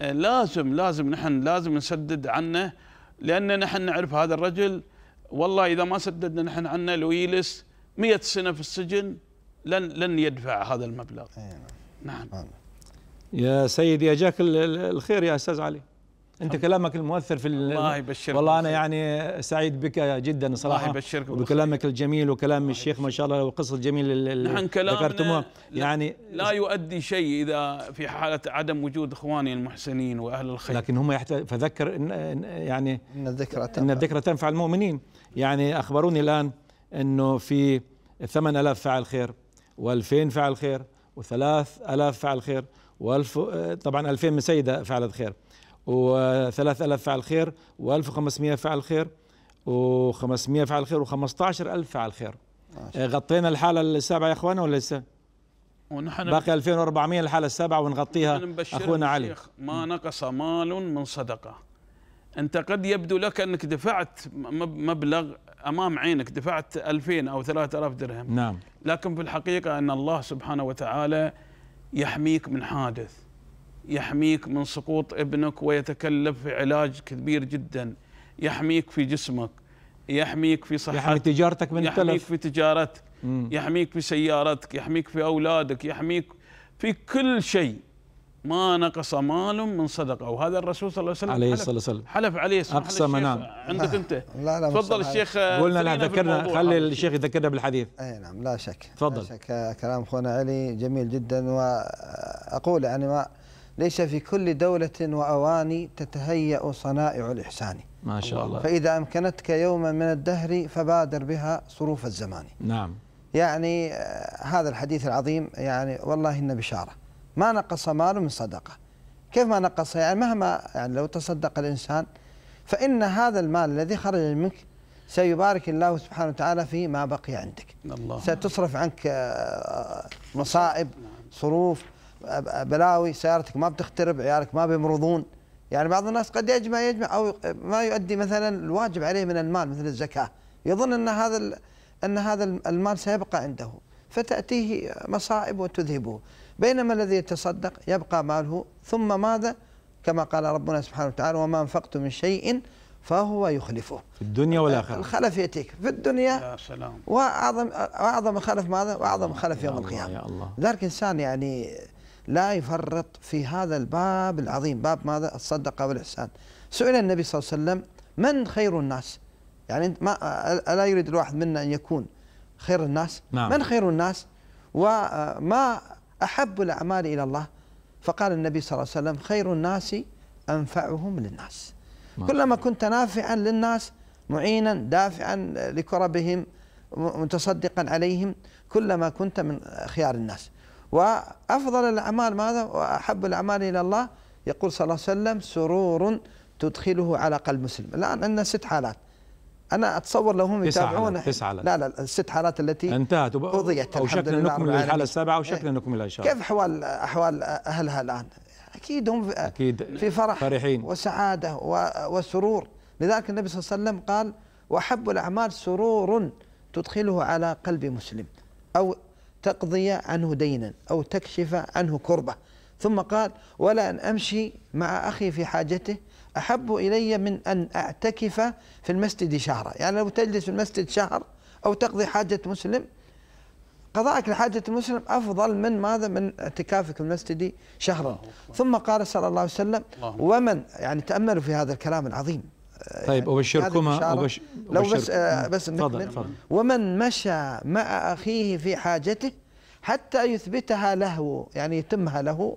آه، لازم لازم نحن لازم نسدد عنه لأن نحن نعرف هذا الرجل والله إذا ما سددنا نحن عنه لو يجلس 100 سنة في السجن لن لن يدفع هذا المبلغ إيه، نعم. نعم, نعم. يا سيدي أجاك الخير يا أستاذ علي انت كلامك المؤثر في الله يبشرك والله انا يعني سعيد بك جدا صراحه الله يبشرك وبكلامك الجميل وكلام الشيخ ما شاء الله وقصة الجميل اللي نحن ذكرتموها يعني لا يؤدي شيء اذا في حاله عدم وجود اخواني المحسنين واهل الخير لكن هم يحتاج فذكر إن يعني ان الذكرى تنفع ان الذكرى تنفع المؤمنين يعني اخبروني الان انه في 8000 فاعل خير و2000 فاعل خير و3000 فاعل خير و1000 طبعا 2000 من سيده فعلت خير و3000 فعل خير و1500 فعل خير و500 فعل خير و15000 فعل خير عشان. آه، غطينا الحالة السابعة يا اخوانا ولا لسه؟ ونحن باقي 2400 الحالة السابعة ونغطيها اخونا علي ما نقص مال من صدقة انت قد يبدو لك انك دفعت مبلغ امام عينك دفعت 2000 او 3000 درهم نعم لكن في الحقيقة ان الله سبحانه وتعالى يحميك من حادث يحميك من سقوط ابنك ويتكلف في علاج كبير جدا يحميك في جسمك يحميك في صحتك يحمي تجارتك من يحميك التلف. في تجارتك مم. يحميك في سيارتك يحميك في أولادك يحميك في كل شيء ما نقص مال من صدقه وهذا الرسول صلى الله عليه وسلم عليه الصلاه والسلام حلف عليه صلى عليه وسلم عندك انت لا لا تفضل الشيخ قلنا لا ذكرنا خلي الشيخ يذكرنا بالحديث اي نعم لا شك تفضل لا شك كلام اخونا علي جميل جدا واقول يعني ما ليس في كل دولة وأواني تتهيأ صنائع الإحسان ما شاء الله فإذا أمكنتك يوما من الدهر فبادر بها صروف الزمان نعم يعني آه، هذا الحديث العظيم يعني والله إن بشارة ما نقص مال من صدقة كيف ما نقص يعني مهما يعني لو تصدق الإنسان فإن هذا المال الذي خرج منك سيبارك الله سبحانه وتعالى في ما بقي عندك الله. ستصرف عنك آه، مصائب نعم. صروف بلاوي سيارتك ما بتخترب عيالك ما بيمرضون يعني بعض الناس قد يجمع يجمع او ما يؤدي مثلا الواجب عليه من المال مثل الزكاه يظن ان هذا ان هذا المال سيبقى عنده فتاتيه مصائب وتذهبه بينما الذي يتصدق يبقى ماله ثم ماذا كما قال ربنا سبحانه وتعالى وما انفقت من شيء فهو يخلفه في الدنيا والاخره الخلف ياتيك في الدنيا يا سلام واعظم واعظم خلف ماذا؟ واعظم خلف يوم القيامه يا الله لذلك انسان يعني لا يفرط في هذا الباب العظيم باب ماذا الصدقة والإحسان سئل النبي صلى الله عليه وسلم من خير الناس يعني ما ألا يريد الواحد منا أن يكون خير الناس نعم. من خير الناس وما أحب الأعمال إلى الله فقال النبي صلى الله عليه وسلم خير الناس أنفعهم للناس نعم. كلما كنت نافعا للناس معينا دافعا لكربهم متصدقا عليهم كلما كنت من خيار الناس وأفضل الأعمال ماذا وأحب الأعمال إلى الله يقول صلى الله عليه وسلم سرور تدخله على قلب مسلم الآن عندنا ست حالات أنا أتصور لو هم يتابعون تسعة لا لا الست حالات التي انتهت قضيت أو شكل نكمل الحالة السابعة أو شكل إيه. نكمل إن شاء الله كيف أحوال أحوال أهلها الآن أكيد هم في أكيد في فرح فرحين وسعادة وسرور لذلك النبي صلى الله عليه وسلم قال وأحب الأعمال سرور تدخله على قلب مسلم أو تقضي عنه دينا أو تكشف عنه كربة ثم قال ولا أن أمشي مع أخي في حاجته أحب إلي من أن أعتكف في المسجد شهرا يعني لو تجلس في المسجد شهر أو تقضي حاجة مسلم قضاءك لحاجة المسلم أفضل من ماذا من اعتكافك في المسجد شهرا ثم قال صلى الله عليه وسلم ومن يعني تأملوا في هذا الكلام العظيم طيب يعني أبشركما أبش... لو بس آه، بس فضل فضل ومن مشى مع أخيه في حاجته حتى يثبتها له يعني يتمها له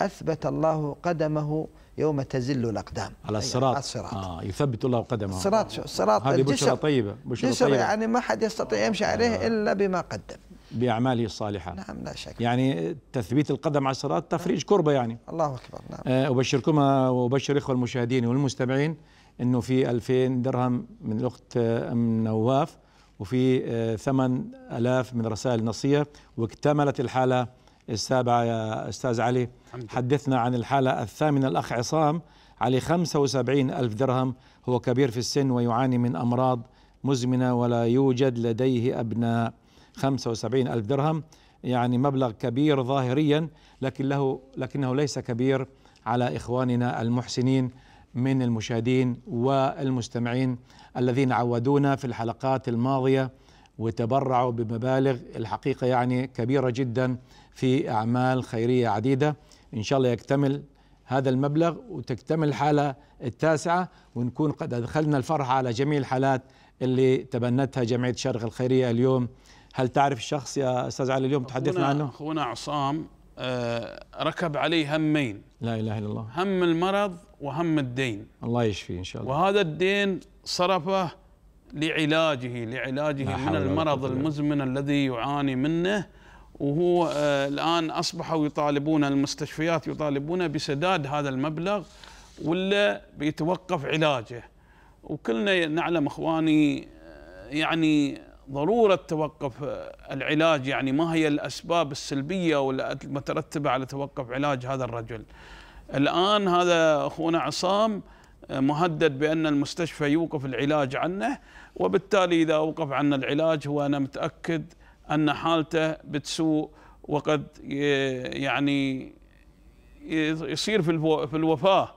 أثبت الله قدمه يوم تزل الأقدام على أيوة، الصراط, يعني على الصراط. آه يثبت الله قدمه الصراط شو الصراط هذه بشرة طيبة بشرة طيبة يعني ما حد يستطيع يمشي آه، عليه آه إلا بما قدم بأعماله الصالحة نعم لا شك يعني تثبيت القدم على الصراط تفريج نعم. كربة يعني الله أكبر نعم آه، أبشركما وأبشر إخوة المشاهدين والمستمعين انه في 2000 درهم من الاخت آه، ام نواف وفي 8000 آه، من رسائل نصيه واكتملت الحاله السابعه يا استاذ علي حدثنا عن الحاله الثامنه الاخ عصام عليه 75 ألف درهم هو كبير في السن ويعاني من أمراض مزمنة ولا يوجد لديه أبناء 75 ألف درهم يعني مبلغ كبير ظاهريا لكن له لكنه ليس كبير على إخواننا المحسنين من المشاهدين والمستمعين الذين عودونا في الحلقات الماضيه وتبرعوا بمبالغ الحقيقه يعني كبيره جدا في اعمال خيريه عديده ان شاء الله يكتمل هذا المبلغ وتكتمل الحاله التاسعه ونكون قد ادخلنا الفرحة على جميع الحالات اللي تبنتها جمعيه شرق الخيريه اليوم هل تعرف الشخص يا استاذ علي اليوم تحدثنا عنه؟ اخونا عصام آه، ركب عليه همين لا إله إلا الله هم المرض وهم الدين الله يشفيه إن شاء الله وهذا الدين صرفه لعلاجه لعلاجه من المرض المزمن الذي يعاني منه وهو آه، الآن أصبحوا يطالبون المستشفيات يطالبون بسداد هذا المبلغ ولا بيتوقف علاجه وكلنا نعلم اخواني آه، يعني ضرورة توقف العلاج يعني ما هي الأسباب السلبية المترتبة على توقف علاج هذا الرجل الآن هذا أخونا عصام مهدد بأن المستشفى يوقف العلاج عنه وبالتالي إذا أوقف عنا العلاج هو أنا متأكد أن حالته بتسوء وقد يعني يصير في الوفاة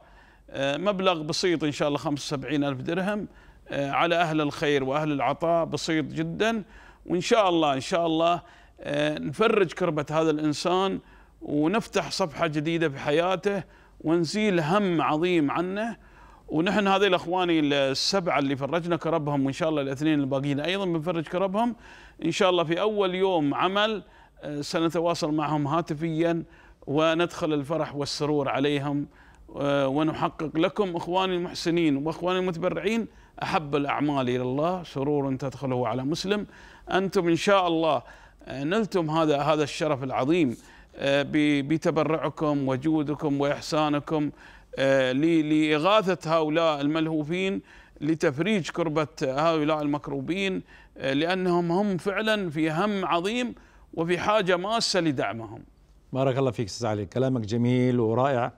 مبلغ بسيط إن شاء الله 75 ألف درهم آه، على أهل الخير وأهل العطاء بسيط جدا وإن شاء الله إن شاء الله آه، نفرج كربة هذا الإنسان ونفتح صفحة جديدة في حياته ونزيل هم عظيم عنه ونحن هذه الاخواني السبعه اللي فرجنا كربهم وان شاء الله الاثنين الباقيين ايضا بنفرج كربهم ان شاء الله في اول يوم عمل آه، سنتواصل معهم هاتفيا وندخل الفرح والسرور عليهم ونحقق لكم اخواني المحسنين واخواني المتبرعين أحب الأعمال إلى الله سرور تدخله على مسلم أنتم إن شاء الله آه، نلتم هذا هذا الشرف العظيم آه، بتبرعكم وجودكم وإحسانكم آه، لإغاثة هؤلاء الملهوفين لتفريج كربة هؤلاء المكروبين لأنهم هم فعلا في هم عظيم وفي حاجة ماسة لدعمهم بارك الله فيك استاذ علي كلامك جميل ورائع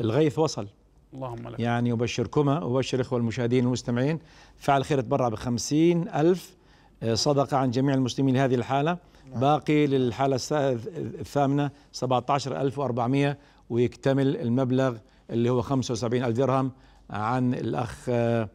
والغيث وصل اللهم لك يعني أبشركما وأبشر إخوة المشاهدين والمستمعين فعل خير تبرع بخمسين ألف آه، صدقة عن جميع المسلمين لهذه الحالة نعم. باقي للحالة الثامنة 17400 ويكتمل المبلغ اللي هو 75000 درهم عن الأخ آه،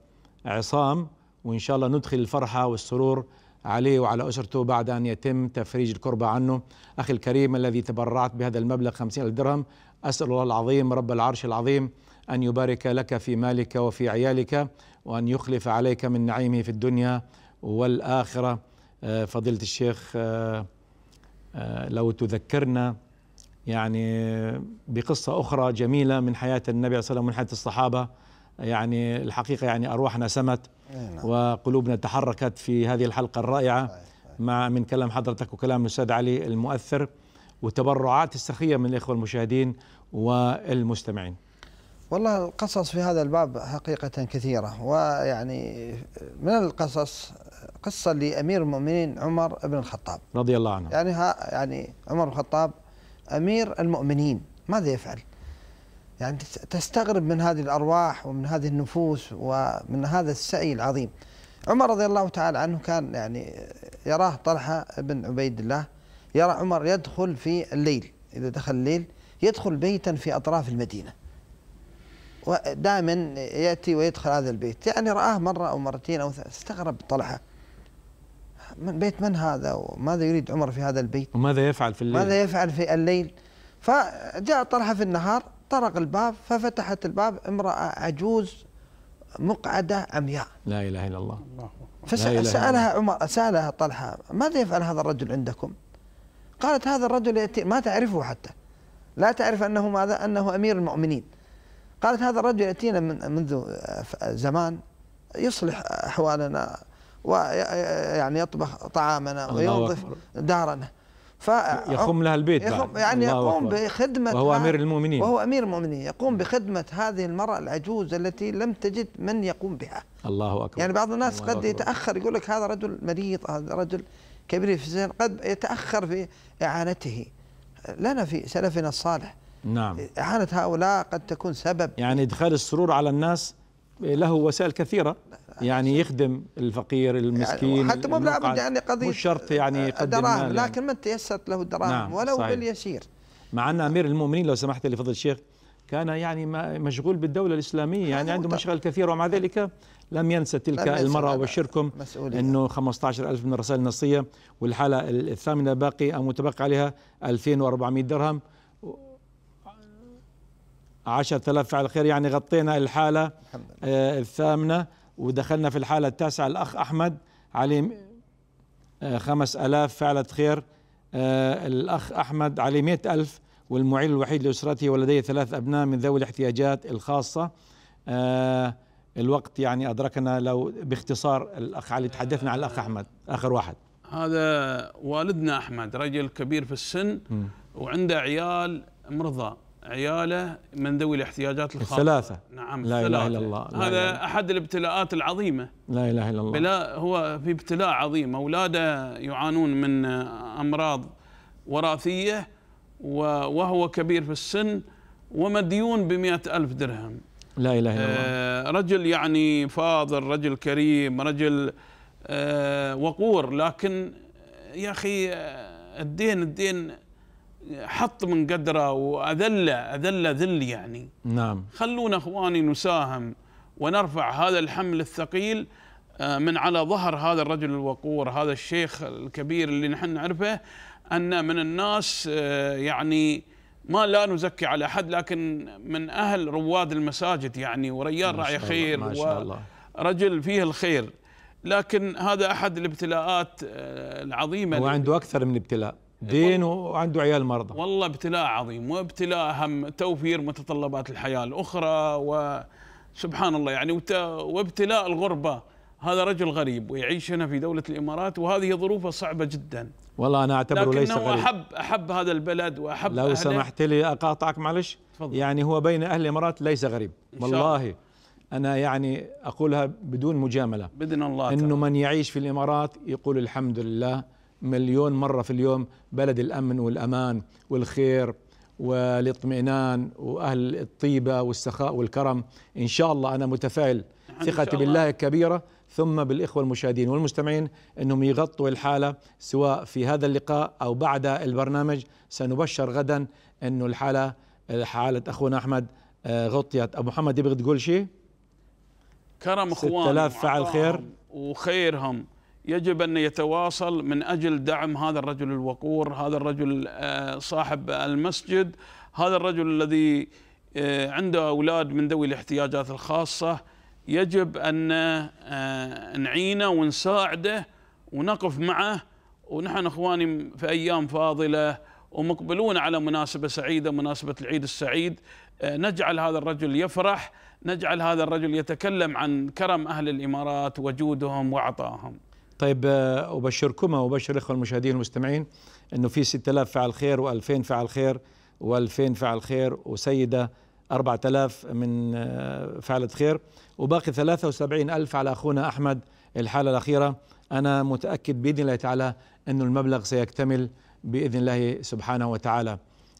عصام وإن شاء الله ندخل الفرحة والسرور عليه وعلى أسرته بعد أن يتم تفريج الكربة عنه أخي الكريم الذي تبرعت بهذا المبلغ 50000 درهم أسأل الله العظيم رب العرش العظيم أن يبارك لك في مالك وفي عيالك وأن يخلف عليك من نعيمه في الدنيا والآخرة آه، فضيلة الشيخ آه، آه، لو تذكرنا يعني بقصة أخرى جميلة من حياة النبي عليه الصلاة والسلام ومن حياة الصحابة يعني الحقيقة يعني أرواحنا سمت نعم. وقلوبنا تحركت في هذه الحلقة الرائعة مع من كلام حضرتك وكلام الأستاذ علي المؤثر وتبرعات السخية من الإخوة المشاهدين والمستمعين والله القصص في هذا الباب حقيقة كثيرة ويعني من القصص قصة لأمير المؤمنين عمر بن الخطاب رضي الله عنه يعني ها يعني عمر بن الخطاب أمير المؤمنين ماذا يفعل؟ يعني تستغرب من هذه الأرواح ومن هذه النفوس ومن هذا السعي العظيم عمر رضي الله تعالى عنه كان يعني يراه طلحة بن عبيد الله يرى عمر يدخل في الليل إذا دخل الليل يدخل بيتا في أطراف المدينة ودائما يأتي ويدخل هذا البيت يعني رآه مرة أو مرتين أو استغرب طلعه من بيت من هذا وماذا يريد عمر في هذا البيت وماذا يفعل في الليل ماذا يفعل في الليل فجاء طلحة في النهار طرق الباب ففتحت الباب امرأة عجوز مقعدة عمياء لا إله إلا الله فسألها عمر سألها طلحة ماذا يفعل هذا الرجل عندكم قالت هذا الرجل يأتي ما تعرفه حتى لا تعرف أنه ماذا أنه أمير المؤمنين قالت هذا الرجل يأتينا من منذ آه، زمان يصلح أحوالنا ويعني يطبخ طعامنا وينظف دارنا يخم لها البيت يخم يعني يقوم بخدمة وهو أمير المؤمنين وهو أمير المؤمنين يقوم بخدمة هذه المرأة العجوز التي لم تجد من يقوم بها الله أكبر يعني بعض الناس قد يتأخر يقول لك هذا رجل مريض هذا رجل كبير في السن قد يتأخر في إعانته لنا في سلفنا الصالح نعم إهانة هؤلاء قد تكون سبب يعني إدخال السرور على الناس له وسائل كثيرة يعني يخدم الفقير المسكين يعني حتى مو لابد يعني قضية مش شرط يعني يقدم دراهم يعني. لكن من تيسرت له الدراهم نعم ولو صحيح باليسير مع أن أمير المؤمنين لو سمحت لي فضل الشيخ كان يعني مشغول بالدولة الإسلامية يعني عنده مشغل كثير ومع ذلك لم ينسى تلك المرة وأبشركم أنه 15000 ألف من الرسائل النصية والحالة الثامنة باقي أو متبقى عليها 2400 درهم عشر آلاف فعل خير يعني غطينا الحالة آه الثامنة ودخلنا في الحالة التاسعة الأخ أحمد عليه آه خمس ألاف فعلة خير آه الأخ أحمد عليه مئة ألف والمعيل الوحيد لأسرته ولديه ثلاث أبناء من ذوي الاحتياجات الخاصة آه، الوقت يعني أدركنا لو باختصار الأخ علي تحدثنا عن الأخ أحمد آخر واحد هذا والدنا أحمد رجل كبير في السن وعنده عيال مرضى عياله من ذوي الاحتياجات الخاصة الثلاثة نعم لا الثلاثة. إله إلا الله لا هذا أحد الابتلاءات العظيمة لا إله إلا الله بلا هو في ابتلاء عظيم أولاده يعانون من أمراض وراثية وهو كبير في السن ومديون ب ألف درهم لا إله إلا الله آه، رجل يعني فاضل رجل كريم رجل آه، وقور لكن يا أخي آه، الدين الدين حط من قدره واذله اذله ذل يعني نعم خلونا اخواني نساهم ونرفع هذا الحمل الثقيل آه، من على ظهر هذا الرجل الوقور هذا الشيخ الكبير اللي نحن نعرفه ان من الناس آه، يعني ما لا نزكي على احد لكن من اهل رواد المساجد يعني وريال راعي خير ما شاء الله ورجل فيه الخير لكن هذا احد الابتلاءات آه، العظيمه وعنده اكثر من ابتلاء دين وعنده عيال مرضى والله ابتلاء عظيم وابتلاء هم توفير متطلبات الحياة الأخرى وسبحان الله يعني وابتلاء الغربة هذا رجل غريب ويعيش هنا في دولة الإمارات وهذه ظروفه صعبة جدا والله أنا أعتبره ليس غريب لكنه أحب أحب هذا البلد وأحب لو سمحت لي أقاطعك معلش تفضل. يعني هو بين أهل الإمارات ليس غريب والله أنا يعني أقولها بدون مجاملة بإذن الله إنه من يعيش في الإمارات يقول الحمد لله مليون مرة في اليوم بلد الأمن والأمان والخير والاطمئنان وأهل الطيبة والسخاء والكرم إن شاء الله أنا متفائل ثقتي بالله كبيرة ثم بالإخوة المشاهدين والمستمعين أنهم يغطوا الحالة سواء في هذا اللقاء أو بعد البرنامج سنبشر غدا أن الحالة حالة أخونا أحمد آه، غطيت أبو محمد يبغى تقول شيء كرم أخوان فعل خير وخيرهم يجب أن يتواصل من أجل دعم هذا الرجل الوقور هذا الرجل آه، صاحب المسجد هذا الرجل الذي آه، عنده أولاد من ذوي الاحتياجات الخاصة يجب أن آه، نعينه ونساعده ونقف معه ونحن إخواني في أيام فاضلة ومقبلون على مناسبة سعيدة مناسبة العيد السعيد نجعل هذا الرجل يفرح نجعل هذا الرجل يتكلم عن كرم أهل الإمارات وجودهم وعطائهم طيب آه، أبشركما وأبشر الإخوة المشاهدين والمستمعين أنه في 6000 فعل خير و2000 فعل خير و2000 فعل خير وسيدة 4000 من آه، فعلة خير وباقي 73000 على أخونا أحمد الحالة الأخيرة أنا متأكد بإذن الله تعالى انه المبلغ سيكتمل بإذن الله سبحانه وتعالى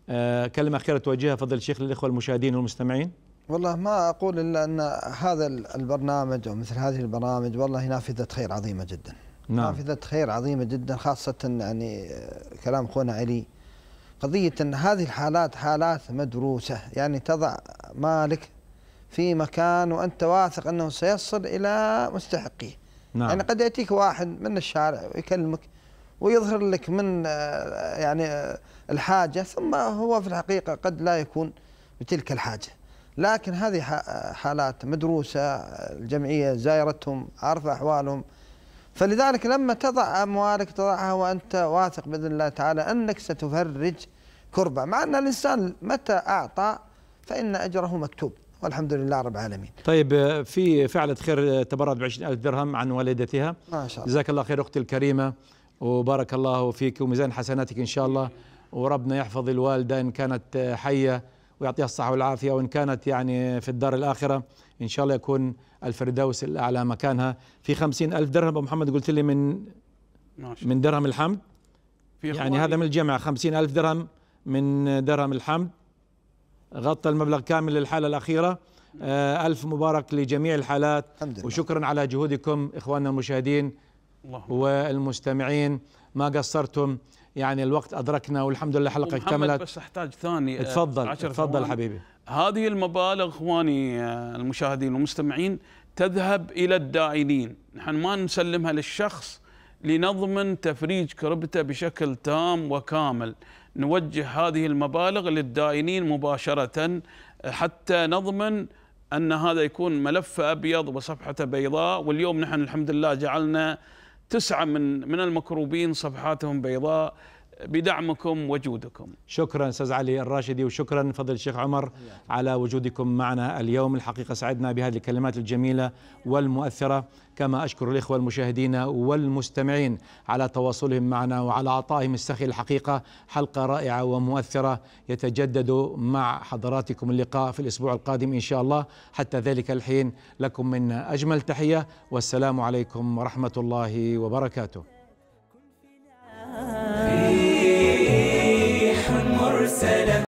آه، كلمة أخيرة توجهها فضل الشيخ للإخوة المشاهدين والمستمعين والله ما أقول إلا أن هذا البرنامج أو مثل هذه البرامج والله نافذة خير عظيمة جداً نعم. نافذة خير عظيمة جدا خاصة يعني آه، كلام أخونا علي قضية أن هذه الحالات حالات مدروسة يعني تضع مالك في مكان وأنت واثق أنه سيصل إلى مستحقيه نعم. يعني قد يأتيك واحد من الشارع ويكلمك ويظهر لك من آه، يعني آه، الحاجة ثم هو في الحقيقة قد لا يكون بتلك الحاجة لكن هذه حالات مدروسة الجمعية زايرتهم عارفة أحوالهم فلذلك لما تضع أموالك تضعها وأنت واثق بإذن الله تعالى أنك ستفرج كربة مع أن الإنسان متى أعطى فإن أجره مكتوب والحمد لله رب العالمين طيب في فعلة خير تبرعت ب 20000 درهم عن والدتها ما شاء الله جزاك الله خير أختي الكريمة وبارك الله فيك وميزان حسناتك إن شاء الله وربنا يحفظ الوالدة إن كانت حية ويعطيها الصحة والعافية وإن كانت يعني في الدار الآخرة إن شاء الله يكون الفردوس الأعلى مكانها في خمسين ألف درهم أبو محمد قلت لي من من درهم الحمد يعني هذا من الجمع خمسين ألف درهم من درهم الحمد غطى المبلغ كامل للحالة الأخيرة آه، ألف مبارك لجميع الحالات وشكرا على جهودكم إخواننا المشاهدين والمستمعين ما قصرتم يعني الوقت أدركنا والحمد لله الحلقه اكتملت بس أحتاج ثاني اتفضل آه، اتفضل حبيبي هذه المبالغ إخواني آه، المشاهدين والمستمعين تذهب إلى الدائنين نحن ما نسلمها للشخص لنضمن تفريج كربته بشكل تام وكامل نوجه هذه المبالغ للدائنين مباشرة حتى نضمن أن هذا يكون ملف أبيض وصفحته بيضاء واليوم نحن الحمد لله جعلنا تسعة من من المكروبين صفحاتهم بيضاء بدعمكم وجودكم شكرا استاذ علي الراشدي وشكرا فضل الشيخ عمر على وجودكم معنا اليوم الحقيقه سعدنا بهذه الكلمات الجميله والمؤثره كما اشكر الاخوه المشاهدين والمستمعين على تواصلهم معنا وعلى عطائهم السخي الحقيقه حلقه رائعه ومؤثره يتجدد مع حضراتكم اللقاء في الاسبوع القادم ان شاء الله حتى ذلك الحين لكم منا اجمل تحيه والسلام عليكم ورحمه الله وبركاته. selam